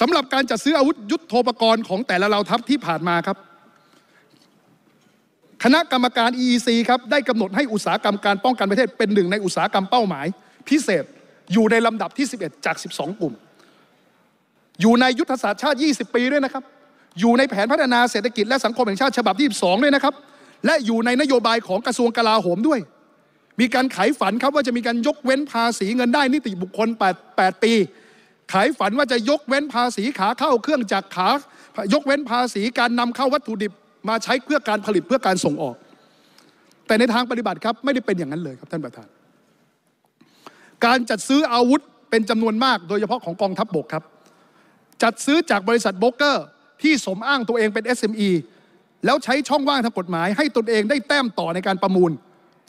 สำหรับการจัดซื้ออาวุธยุโทโธปกรณ์ของแต่ละเหล่าทัพที่ผ่านมาครับคณะกรรมการ EEC ครับ ได้กำหนดให้อุตสาหกรรมการป้องกันประเทศ เป็นหนึ่งในอุตสาหกรรมเป้าหมาย พิเศษอยู่ในลำดับที่ 11 จาก 12กลุ่ม อยู่ในยุทธศาสตร์ชาติ 20 ปีด้วยนะครับ อยู่ในแผนพัฒนาเศรษฐกิจและสังคมแห่งชาติฉบับที่12ด้วยนะครับและอยู่ในนโยบายของกระทรวงกลาโหมด้วย มีการขายฝันครับว่าจะมีการยกเว้นภาษีเงินได้ นิติบุคคล8 8ปีขายฝันว่าจะยกเว้นภาษีขาเข้าเครื่องจักรขายกเว้นภาษีการนำเข้าวัตถุดิบมาใช้เพื่อการผลิตเพื่อการส่งออก แต่ในทางปฏิบัติครับ ไม่ได้เป็นอย่างนั้นเลยครับท่านประธาน การจัดซื้ออาวุธเป็นจำนวนมากโดยเฉพาะของกองทัพบบกครับ จัดซื้อจากบริษัทโบกเกอร์ ที่สมอ้างตัวเองเป็น SME แล้วใช้ช่องว่างทางกฎหมายให้ตนเองได้แต้มต่อในการประมูล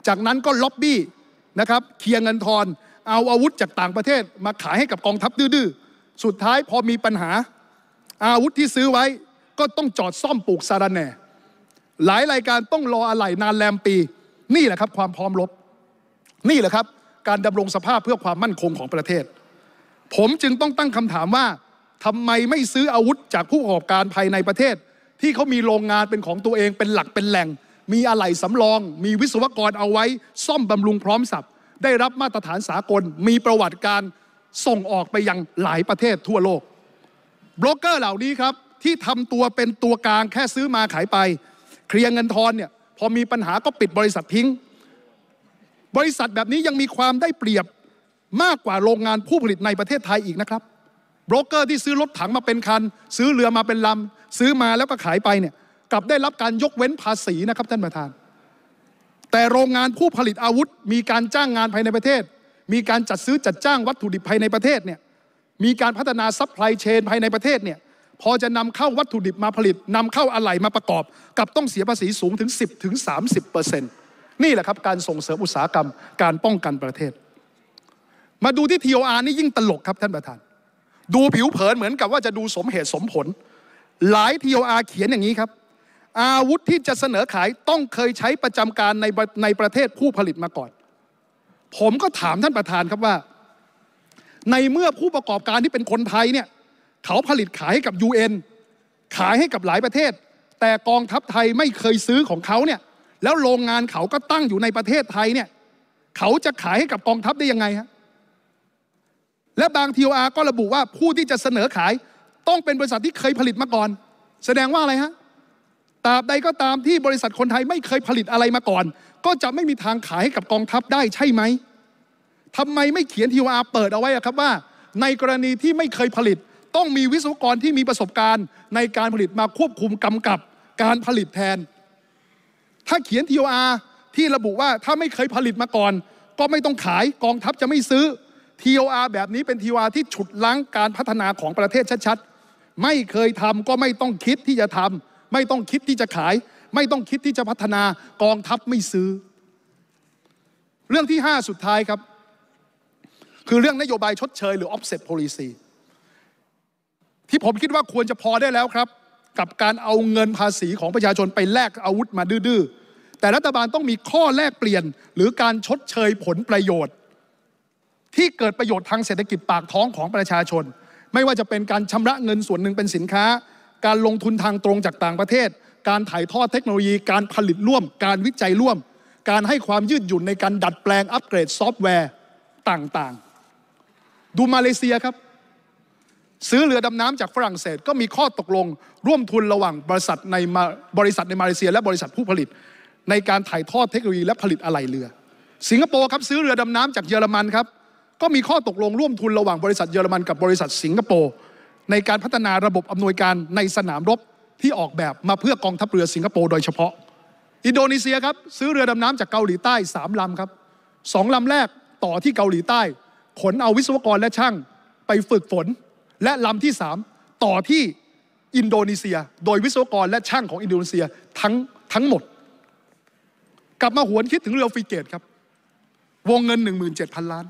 จากนั้นก็ล็อบบี้นะครับเคียงเงินทอน เอาอาวุธจากต่างประเทศ มาขายให้กับกองทัพดื้อสุดท้ายพอมีปัญหา อาวุธที่ซื้อไว้ก็ต้องจอดซ่อมปลูกซานแหน่หลายรายการต้องรออะไหล่นานแรมปี นี่แหละครับความพร้อมรบนี่แหละครับการดารงสภาพเพื่อความมั่นคงของประเทศ ผมจึงต้องตั้งคำถามว่าทำไมไม่ซื้ออาวุธจากผู้ประกอบการภายในประเทศ ที่เขามีโรงงานเป็นของตัวเองเป็นหลักเป็นแหล่ง มีอะไหล่สำรอง มีวิศวกรเอาไว้ซ่อมบำรุงพร้อมสับได้รับมาตรฐานสากล มีประวัติการส่งออกไปยังหลายประเทศทั่วโลกบล็อกเกอร์เหล่านี้ครับที่ทำตัวเป็นตัวกลางแค่ซื้อมาขายไปเคลียร์เงินทอนเนี่ยพอมีปัญหาก็ปิดบริษัททิ้ง บริษัทแบบนี้ยังมีความได้เปรียบมากกว่าโรงงานผู้ผลิตในประเทศไทยอีกนะครับบรกเกอร์ที่ซื้อรถถังมาเป็นคันซื้อเรือมาเป็นลำซื้อมาแล้วก็ขายไปเนี่ยกลับได้รับการยกเว้นภาษีนะครับท่านประธาน แต่โรงงานผู้ผลิตอาวุธ มีการจ้างงานภายในประเทศ มีการจัดซื้อจัดจ้างวัตถุดิบภายในประเทศเนี่ยมีการพัฒนาซัพพลายเชนภายในประเทศเนี่ยพอจะนำเข้าวัตถุดิบมาผลิตนำเข้าอะไหล่มาประกอบ กับต้องเสียภาษีสูงถึง 10 ถึง 30นี่แหละครับ การส่งเสริมอุตสาหกรรมการป้องกันประเทศ มาดูที่ TOR นี่ยิ่งตลกครับท่านประธาน ดูผิวเผินเหมือนกับว่าจะดูสมเหตุสมผล หลาย TOR เขียนอย่างนี้ครับ อาวุธที่จะเสนอขายต้องเคยใช้ประจำการในในประเทศผู้ผลิตมาก่อน ผมก็ถามท่านประธานครับว่า ในเมื่อผู้ประกอบการที่เป็นคนไทยเนี่ยเขาผลิตขายให้กับ UN ขายให้กับหลายประเทศ แต่กองทัพไทยไม่เคยซื้อของเขาเนี่ยแล้วโรงงานเขาก็ตั้งอยู่ในประเทศไทยเนี่ยเขาจะขายให้กับกองทัพได้ยังไงฮะและบางทีโออาร์ก็ระบุว่าผู้ที่จะเสนอขายต้องเป็นบริษัทที่เคยผลิตมาก่อน แสดงว่าอะไรฮะตราบใดก็ตามที่บริษัทคนไทยไม่เคยผลิตอะไรมาก่อน ก็จะไม่มีทางขายให้กับกองทัพได้ใช่ไหมทำไมไม่เขียนทีวอาเปิดเอาไว้ครับว่า ในกรณีที่ไม่เคยผลิตต้องมีวิศวกรที่มีประสบการณ์ในการผลิตมาควบคุมกำกับ การผลิตแทน ถ้าเขียน TOR ที่ระบุว่าถ้าไม่เคยผลิตมาก่อน ก็ไม่ต้องขายกองทัพจะไม่ซื้อ TOR แบบนี้เป็น TOR ที่ฉุดล้างการพัฒนาของประเทศชัดๆ ไม่เคยทำก็ไม่ต้องคิดที่จะทำไม่ต้องคิดที่จะขาย ไม่ต้องคิดที่จะพัฒนากองทัพไม่ซื้อ เรื่องที่ 5 สุดท้ายครับ คือเรื่องนโยบายชดเชยหรือ offset policy ที่ผมคิดว่าควรจะพอได้แล้วครับ กับการเอาเงินภาษีของประชาชนไปแลกอาวุธมาดื้อแต่รัฐบาลต้องมีข้อแลกเปลี่ยน หรือการชดเชยผลประโยชน์ ที่เกิดประโยชน์ทางเศรษฐกิจปากท้องของประชาชน ไม่ว่าจะเป็นการชำระเงินส่วนหนึ่งเป็นสินค้า การลงทุนทางตรงจากต่างประเทศ การถ่ายทอดเทคโนโลยีการผลิตร่วม การวิจัยร่วม การให้ความยืดหยุ่นในการดัดแปลงอัปเกรดซอฟต์แวร์ต่างๆ ดูมาเลเซียครับซื้อเรือดำน้ำจากฝรั่งเศสก็มีข้อตกลงร่วมทุนระหว่างบริษัทในบริษัทในมาเลเซีย และบริษัทผู้ผลิต ในการถ่ายทอดเทคโนโลยีและผลิตอะไหล่เรือ สิงคโปร์ครับซื้อเรือดำน้ำจากเยอรมันครับก็มีข้อตกลงร่วมทุนระหว่างบริษัทเยอรมันกับบริษัทสิงคโปร์ในการพัฒนาระบบอำนวยการในสนามรบที่ออกแบบมาเพื่อกองทัพเรือสิงคโปร์โดยเฉพาะ อินโดนีเซียครับซื้อเรือดำน้ำจากเกาหลีใต้สามลำครับสองลำแรกต่อที่เกาหลีใต้ ขนเอาวิศวกรและช่างไปฝึกฝนและลำที่ 3 ต่อที่อินโดนีเซีย โดยวิศวกรและช่างของอินโดนีเซียทั้งทั้งหมด กลับมาหวนคิดถึงเรือฟริเกตครับ วงเงิน 17,000 ล้าน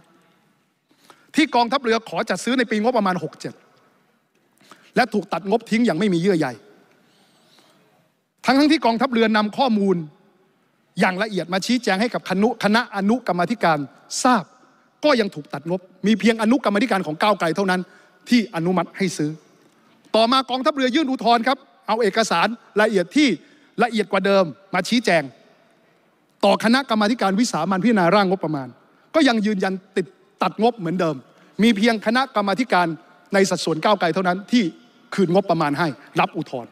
ที่กองทัพเรือขอจัดซื้อในปีงบประมาณ 67 และถูกตัดงบทิ้งอย่างไม่มีเยื่อใยทั้งทั้งที่กองทัพเรือนำข้อมูลอย่างละเอียดมาชี้แจงให้กับคณะคณะอนุกรรมธิการทราบ ก็ยังถูกตัดงบมีเพียงอนุกรรมธิการของก้าวไกลเท่านั้นที่อนุมัติให้ซื้อ ต่อมากองทัพเรือยื่นอุทธรณ์ครับ เอาเอกสารละเอียดที่ละเอียดกว่าเดิม มาชี้แจง ต่อคณะกรรมาการวิสามันพิจารณา ร่างงบประมาณ ก็ยังยืนยันติดตัดงบเหมือนเดิม มีเพียงคณะกรรมาการในสัดส่วนก้าวไกลเท่านั้นที่คืนงบประมาณให้รับอุทธรณ์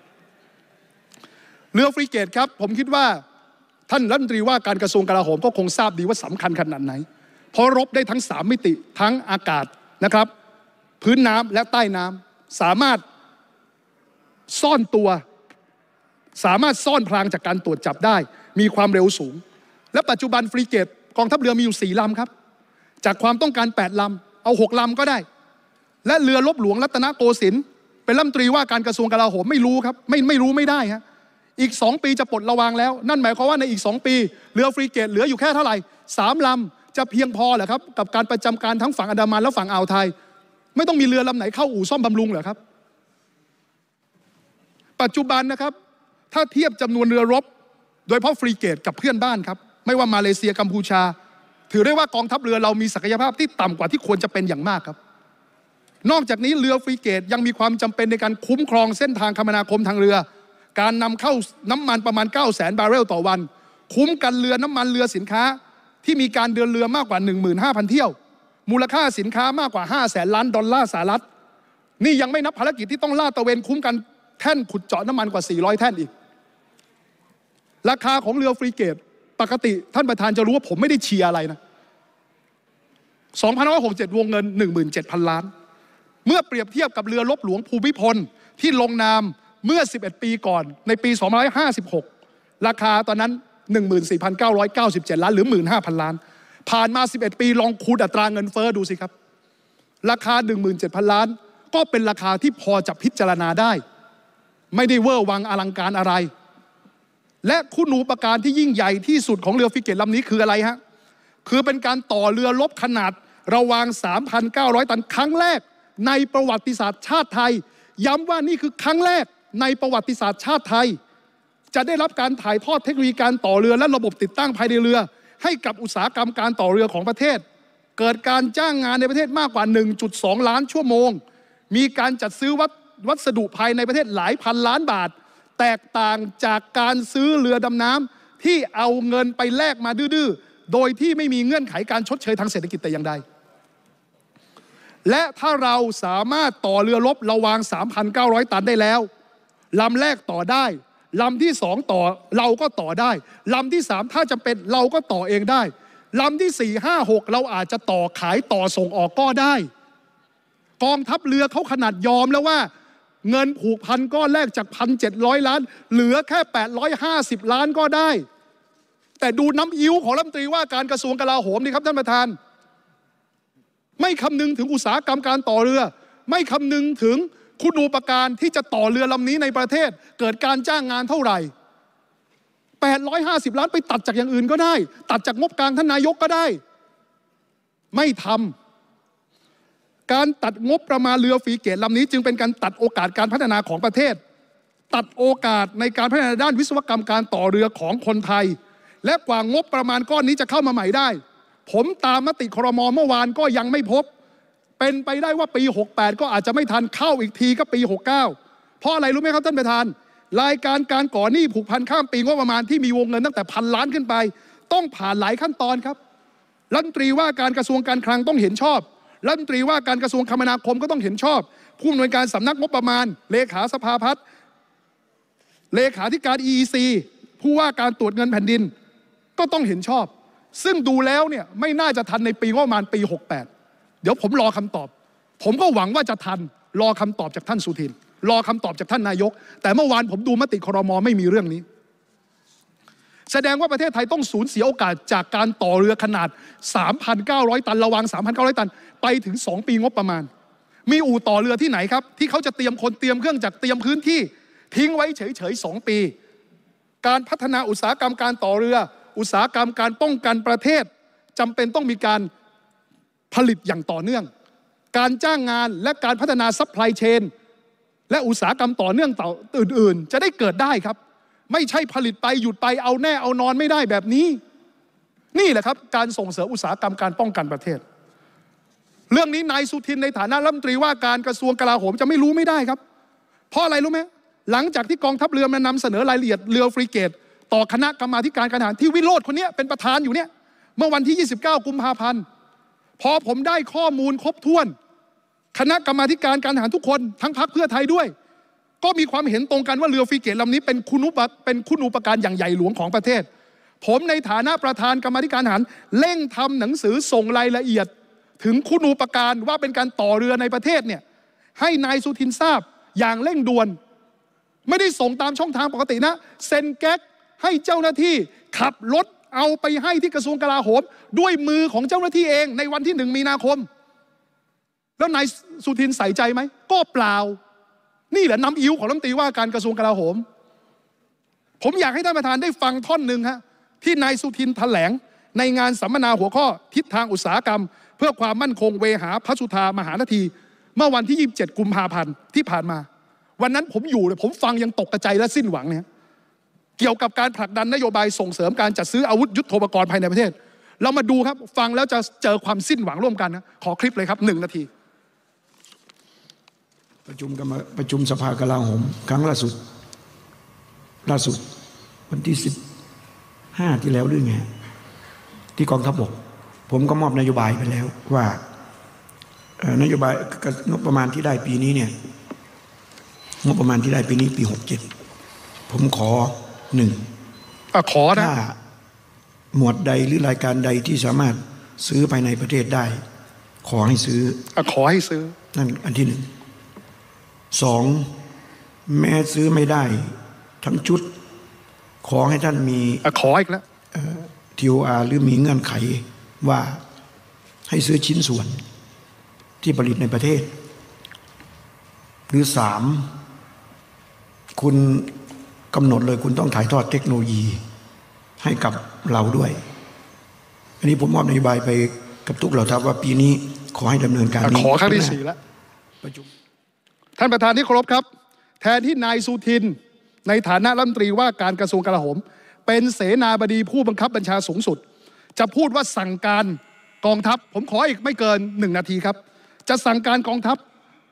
เรือฟริเกตครับ ผมคิดว่าท่านรัฐมนตรีว่าการกระทรวงกลาโหมก็คงทราบดีว่าสำคัญขนาดไหนเพราะรบได้ทั้ง3มิติทั้งอากาศนะครับพื้นน้ำและใต้น้ำสามารถซ่อนตัว สามารถซ่อนพลางจากการตรวจจับได้ มีความเร็วสูง และปัจจุบันฟรีเกตกองทัพเรือมีอยู่สี่ลำครับ จากความต้องการ 8ลำเอา 6ลำก็ได้ และเรือลบหลวงรัตนโกสินทร์เป็นรัฐมนตรีว่าการกระทรวงกลาโหมไม่รู้ครับ ไม่ไม่รู้ไม่ได้ฮะอีก 2 ปีจะปลดระวางแล้ว นั่นหมายความว่าในอีก2ปีเรือฟรีเกตเหลืออยู่แค่เท่าไหร่สามลำจะเพียงพอเหรอครับกับการประจำการทั้งฝั่งอันดามันและฝั่งอ่าวไทยไม่ต้องมีเรือลำไหนเข้าอู่ซ่อมบำรุงเหรอครับ ปัจจุบันนะครับ ถ้าเทียบจำนวนเรือรบ โดยเพราะฟรีเกตกับเพื่อนบ้านครับ ไม่ว่ามาเลเซียกัมพูชา ถือได้ว่ากองทัพเรือเรามีศักยภาพที่ต่ำกว่าที่ควรจะเป็นอย่างมากครับ นอกจากนี้เรือฟรีเกตยังมีความจำเป็นในการคุ้มครองเส้นทางคมนาคมทางเรือ การนำเข้าน้ำมันประมาณ 9 0 0 0นบาร์เรลต่อวัน คุ้มกันเรือน้ำมันเรือสินค้าที่มีการเดินเรือมากกว่า15,000เที่ยวมูลค่าสินค้ามากกว่า5 0 0 0 0ล้าน ดอลลาร์สหรัฐ นี่ยังไม่นับภารกิจที่ต้องลาดตะเวนคุ้มกันแท่นขุดเจาะน้ำมันกว่า 400 แท่นอีก ราคาของเรือฟรีเกตปกติท่านประธานจะรู้ว่าผมไม่ได้เชียร์อะไรนะ2,567 วงเงิน 17,000 ล้าน เมื่อเปรียบเทียบกับเรือลบหลวงภูมิพลที่ลงนามเมื่อ 11 ปีก่อน ในปี 2556ราคาตอนนั้น 14,997 ล้านหรือ15,000 ล้านผ่านมา 11 ปีลองคูณอัตราเงินเฟอ้อดูสิครับ ราคา 17,000 ล้านก็เป็นราคาที่พอจะพิจารณาได้ ไม่ได้เวอร์วังอลังการอะไร และคุณูประการที่ยิ่งใหญ่ที่สุดของเรือฟิเกตลำนี้คืออะไรฮะคือเป็นการต่อเรือลบขนาดระวาง 3,900 ตันครั้งแรกในประวัติศาสตร์ชาติไทย ย้ำว่านี่คือครั้งแรกในประวัติศาสตร์ชาติไทย จะได้รับการถ่ายทอดเทคโนโลยีการต่อเรือและระบบติดตั้งภายในเรือให้กับอุตสาหกรรมการต่อเรือของประเทศ เกิดการจ้างงานในประเทศมากกว่า 1.2 ล้านชั่วโมง มีการจัดซื้อวัวสดุภายในประเทศหลายพันล้านบาท แตกต่างจากการซื้อเรือดำน้ำที่เอาเงินไปแลกมาดื้อโดยที่ไม่มีเงื่อนไขการชดเชยทางเศรษฐกิจแต่อย่างใดและถ้าเราสามารถต่อเรือลบระวาง3,900 ตันได้แล้วลำแรกต่อได้ลำที่สองต่อเราก็ต่อได้ ลำที่สามถ้าจำเป็นเราก็ต่อเองได้ ลำที่สี่ห้าหกเราอาจจะต่อขายต่อส่งออกก็ได้ กองทัพเรือเขาขนาดยอมแล้วว่า เงินผูกพันก้อนแรกจากพันเจ็ดร้อยล้าน เหลือแค่แปดร้อยห้าสิบล้านก็ได้ แต่ดูน้ำยิ้วของรัฐมนตรีว่าการกระทรวงกลาโหมนี่ครับท่านประธาน ไม่คำนึงถึงอุตสาหกรรมการต่อเรือ ไม่คำนึงถึงคุณูปการที่จะต่อเรือลำนี้ในประเทศ เกิดการจ้างงานเท่าไหร่ 850ล้านไปตัดจากอย่างอื่นก็ได้ ตัดจากงบกลางท่านนายกก็ได้ ไม่ทำการตัดงบประมาณเรือฝีเกตลำนี้ จึงเป็นการตัดโอกาสการพัฒนาของประเทศ ตัดโอกาสในการพัฒนาด้านวิศวกรรมการต่อเรือของคนไทย และกว่างบประมาณก้อนนี้จะเข้ามาใหม่ได้ ผมตามมติครมเมื่อวานก็ยังไม่พบเป็นไปได้ว่าปี 68 ก็อาจจะไม่ทันเข้าอีกทีก็ปี 69 เพราะอะไรรู้ไหมครับท่านประธาน รายการการก่อหนี้ผูกพันข้ามปีงบประมาณที่มีวงเงินตั้งแต่พันล้านขึ้นไป ต้องผ่านหลายขั้นตอนครับรัฐมนตรีว่าการกระทรวงการคลังต้องเห็นชอบรัฐมนตรีว่าการกระทรวงคมนาคมก็ต้องเห็นชอบผู้อำนวยการสำนักงบประมาณเลขาสภาพัฒน์เลขาธิการ EEC ผู้ว่าการตรวจเงินแผ่นดินก็ต้องเห็นชอบ ซึ่งดูแล้วเนี่ยไม่น่าจะทันในปีงบประมาณปี 68เดี๋ยวผมรอคำตอบ ผมก็หวังว่าจะทัน รอคำตอบจากท่านสุทิน รอคำตอบจากท่านนายก แต่เมื่อวานผมดูมติครมอไม่มีเรื่องนี้ แสดงว่าประเทศไทยต้องสูญเสียโอกาสจากการต่อเรือขนาด 3,900 ตัน ระวัง 3,900 ตัน ไปถึง 2 ปีงบประมาณ มีอู่ต่อเรือที่ไหนครับ ที่เขาจะเตรียมคนเตรียมเครื่องจักรเตรียมพื้นที่ ทิ้งไว้เฉยๆ 2 ปี การพัฒนาอุตสาหกรรมการต่อเรือ อุตสาหกรรมการป้องกันประเทศจำเป็นต้องมีการผลิตอย่างต่อเนื่องการจ้างงานและการพัฒนาซัพพลายเชนและอุตสาหกรรมต่อเนื่องต่ออื่นๆ จะได้เกิดได้ครับ ไม่ใช่ผลิตไป หยุดไปเอาแน่เอานอนไม่ได้แบบนี้ นี่แหละครับ การส่งเสริมอุตสาหกรรมการป้องกันประเทศ เรื่องนี้ นายสุทินในฐานะรัฐมนตรีว่าการกระทรวงกลาโหมจะไม่รู้ไม่ได้ครับ เพราะอะไรรู้ไหมหลังจากที่กองทัพเรือมานำเสนอรายละเอียดเรือฟริเกต ต่อคณะกรรมาการการทหารที่วิโรธคนนี้เป็นประธานอยู่เนี่ยเมื่อวันที่ 29 กุมภาพันธ์พอผมได้ข้อมูลครบถ้วน คณะกรรมาการการทหารทุกคน ทั้งพักเพื่อไทยด้วย ก็มีความเห็นตรงกันว่าเรือ ฟริเกตลำนี้เป็นคุณุปเป็นคุณูปการอย่างใหญ่หลวงของประเทศ ผมในฐานะประธานกรรมาการทหารเร่งทำหนังสือส่งรายละเอียด ถึงคุณูปการว่าเป็นการต่อเรือในประเทศเนี่ยให้นายสุทินทราบอย่างเร่งด่วน ไม่ได้ส่งตามช่องทางปกตินะ เซ็นแก๊กให้เจ้าหน้าที่ขับรถเอาไปให้ที่กระทรวงกลาโหมด้วยมือของเจ้าหน้าที่เองในวันที่หนึ่งมีนาคม แล้วนายสุทินใส่ใจไหมก็เปล่า นี่แหละน้ำอิ๋วของรัฐมนตรีว่าการกระทรวงกลาโหม ผมอยากให้ท่านประธานได้ฟังท่อนหนึ่งฮะที่นายสุทินถแถลง ในงานสัมมนาหัวข้อทิศทางอุตสาหกรรม เพื่อความมั่นคง เวหาพระสุธามหานที เมื่อวันที่ 27 กุมภาพันธ์ที่ผ่านมา วันนั้นผมอยู่เลยผมฟังยังตกกระใจและสิ้นหวังเนี่ยเกี่ยวกับการผลักดัน นโยบายส่งเสริมการจัดซื้ออาวุธยุทโธปกรณ์ภายในประเทศ เรามาดูครับฟังแล้วจะเจอความสิ้นหวังร่วมกันนะขอคลิปเลยครับหนึ่งนาที ประชุมกันประชุมสภากลาโหม ครั้งล่าสุดล่าสุด วันที่สิบห้าที่แล้วหรือไง ที่กองทัพบก ผมก็มอบนโยบายไปแล้วว่า นโยบายงบประมาณที่ได้ปีนี้เนี่ยงบประมาณที่ได้ปีนี้ปีหกเจ็ดผมขอหนึ่งอขอนะหมวดใดหรือรายการใดที่สามารถซื้อภายในประเทศได้ ขอให้ซื้ออขอให้ซื้อนั่นอันที่หนึ่งสองแม้ซื้อไม่ได้ทั้งชุดขอให้ท่านมีอขออีกแล้วทีโออาร์หรือมีเงื่อนไขว่าให้ซื้อชิ้นส่วนที่ผลิตในประเทศ หรือสามคุณกำหนดเลยคุณต้องถ่ายทอดเทคโนโลยีให้กับเราด้วย อันนี้ผมมอบนโยบายไปกับทุกเหล่าทัพว่าปีนี้ขอให้ดำเนินการนี้ ขอครั้งที่สี่แล้วประุท่านประธานที่เคารพครับ แทนที่นายสุทินในฐานะรัฐมนตรีว่าการกระทรวงกลาโหม เป็นเสนาบดีผู้บังคับบัญชาสูงสุด จะพูดว่าสั่งการกองทัพ ผมขออีกไม่เกินหนึ่งนาทีครับ จะสั่งการกองทัพ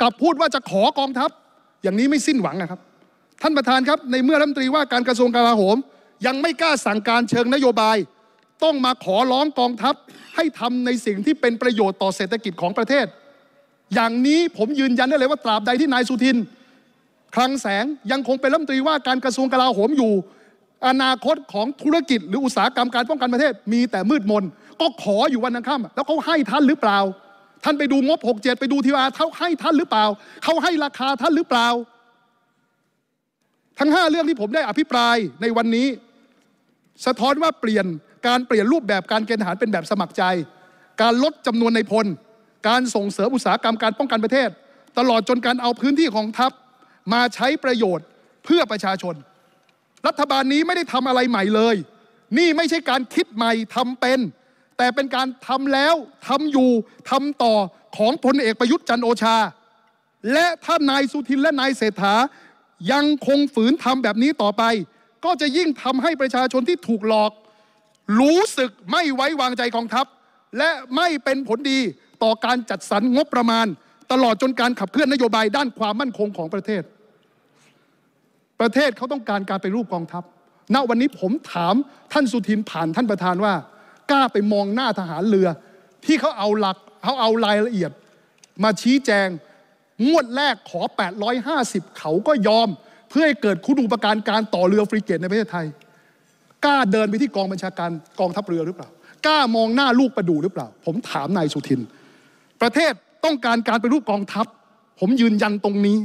กับพูดว่าจะขอกองทัพ อย่างนี้ไม่สิ้นหวังนะครับท่านประธานครับในเมื่อรัฐมนตรีว่าการกระทรวงกลาโหม ยังไม่กล้าสั่งการเชิงนโยบาย ต้องมาขอร้องกองทัพ ให้ทำในสิ่งที่เป็นประโยชน์ต่อเศรษฐกิจของประเทศ อย่างนี้ผมยืนยันได้เลยว่าตราบใดที่นายสุทินคลังแสงยังคงเป็นรัฐมนตรีว่าการกระทรวงกลาโหมอยู่ อนาคตของธุรกิจหรืออุตสาหกรรมการป้องกันประเทศมีแต่มืดมน ก็ขออยู่วันนังค่ำแล้วเขาให้ท่านหรือเปล่า ท่านไปดูงบ67ไปดูทีวาเขาให้ท่านหรือเปล่าเขาให้ราคาท่านหรือเปล่าทั้ง 5เรื่องที่ผมได้อภิปรายในวันนี้ สะท้อนว่าเปลี่ยนการเปลี่ยนรูปแบบการเกณฑ์ทหารเป็นแบบสมัครใจ การลดจำนวนในพล การส่งเสริมอุตสาหกรรมการป้องกันประเทศ ตลอดจนการเอาพื้นที่ของทัพมาใช้ประโยชน์เพื่อประชาชน รัฐบาลนี้ไม่ได้ทำอะไรใหม่เลย นี่ไม่ใช่การคิดใหม่ทำเป็น แต่เป็นการทำแล้วทำอยู่ทำต่อของพลเอกประยุทธ์จันโอชา และถ้านายสุทินและนายเศรษฐายังคงฝืนทำแบบนี้ต่อไป ก็จะยิ่งทำให้ประชาชนที่ถูกหลอก รู้สึกไม่ไว้วางใจกองทัพ และไม่เป็นผลดีต่อการจัดสรรงบประมาณ ตลอดจนการขับเคลื่อนนโยบายด้านความมั่นคงของประเทศ ประเทศเขาต้องการการไปรูปกองทัพ ณวันนี้ผมถามท่านสุทินผ่านท่านประธานว่า กล้าไปมองหน้าทหารเรือ ที่เขาเอาหลักเขาเอารายละเอียด มาชี้แจงงวดแรกขอ 850 เขาก็ยอมเพื่อให้เกิดคุณูปการการต่อเรือฟริเกตในประเทศไทยกล้าเดินไปที่กองบัญชาการกองทัพเรือหรือเปล่ากล้ามองหน้าลูกประดูหรือเปล่า ผมถามนายสุทิน ประเทศต้องการการไปรูปกองทัพ ผมยืนยันตรงนี้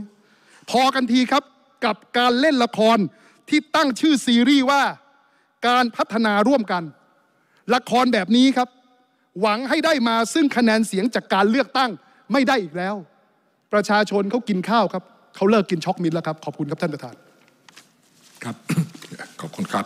พอกันทีครับกับการเล่นละครที่ตั้งชื่อซีรีส์ว่าการพัฒนาร่วมกัน ละครแบบนี้ครับ หวังให้ได้มาซึ่งคะแนนเสียงจากการเลือกตั้งไม่ได้อีกแล้วประชาชนเขากินข้าวครับเขาเลิกกินช็อกมิ้นแล้วครับ ขอบคุณครับ ท่านประธาน ครับ ขอบคุณครับ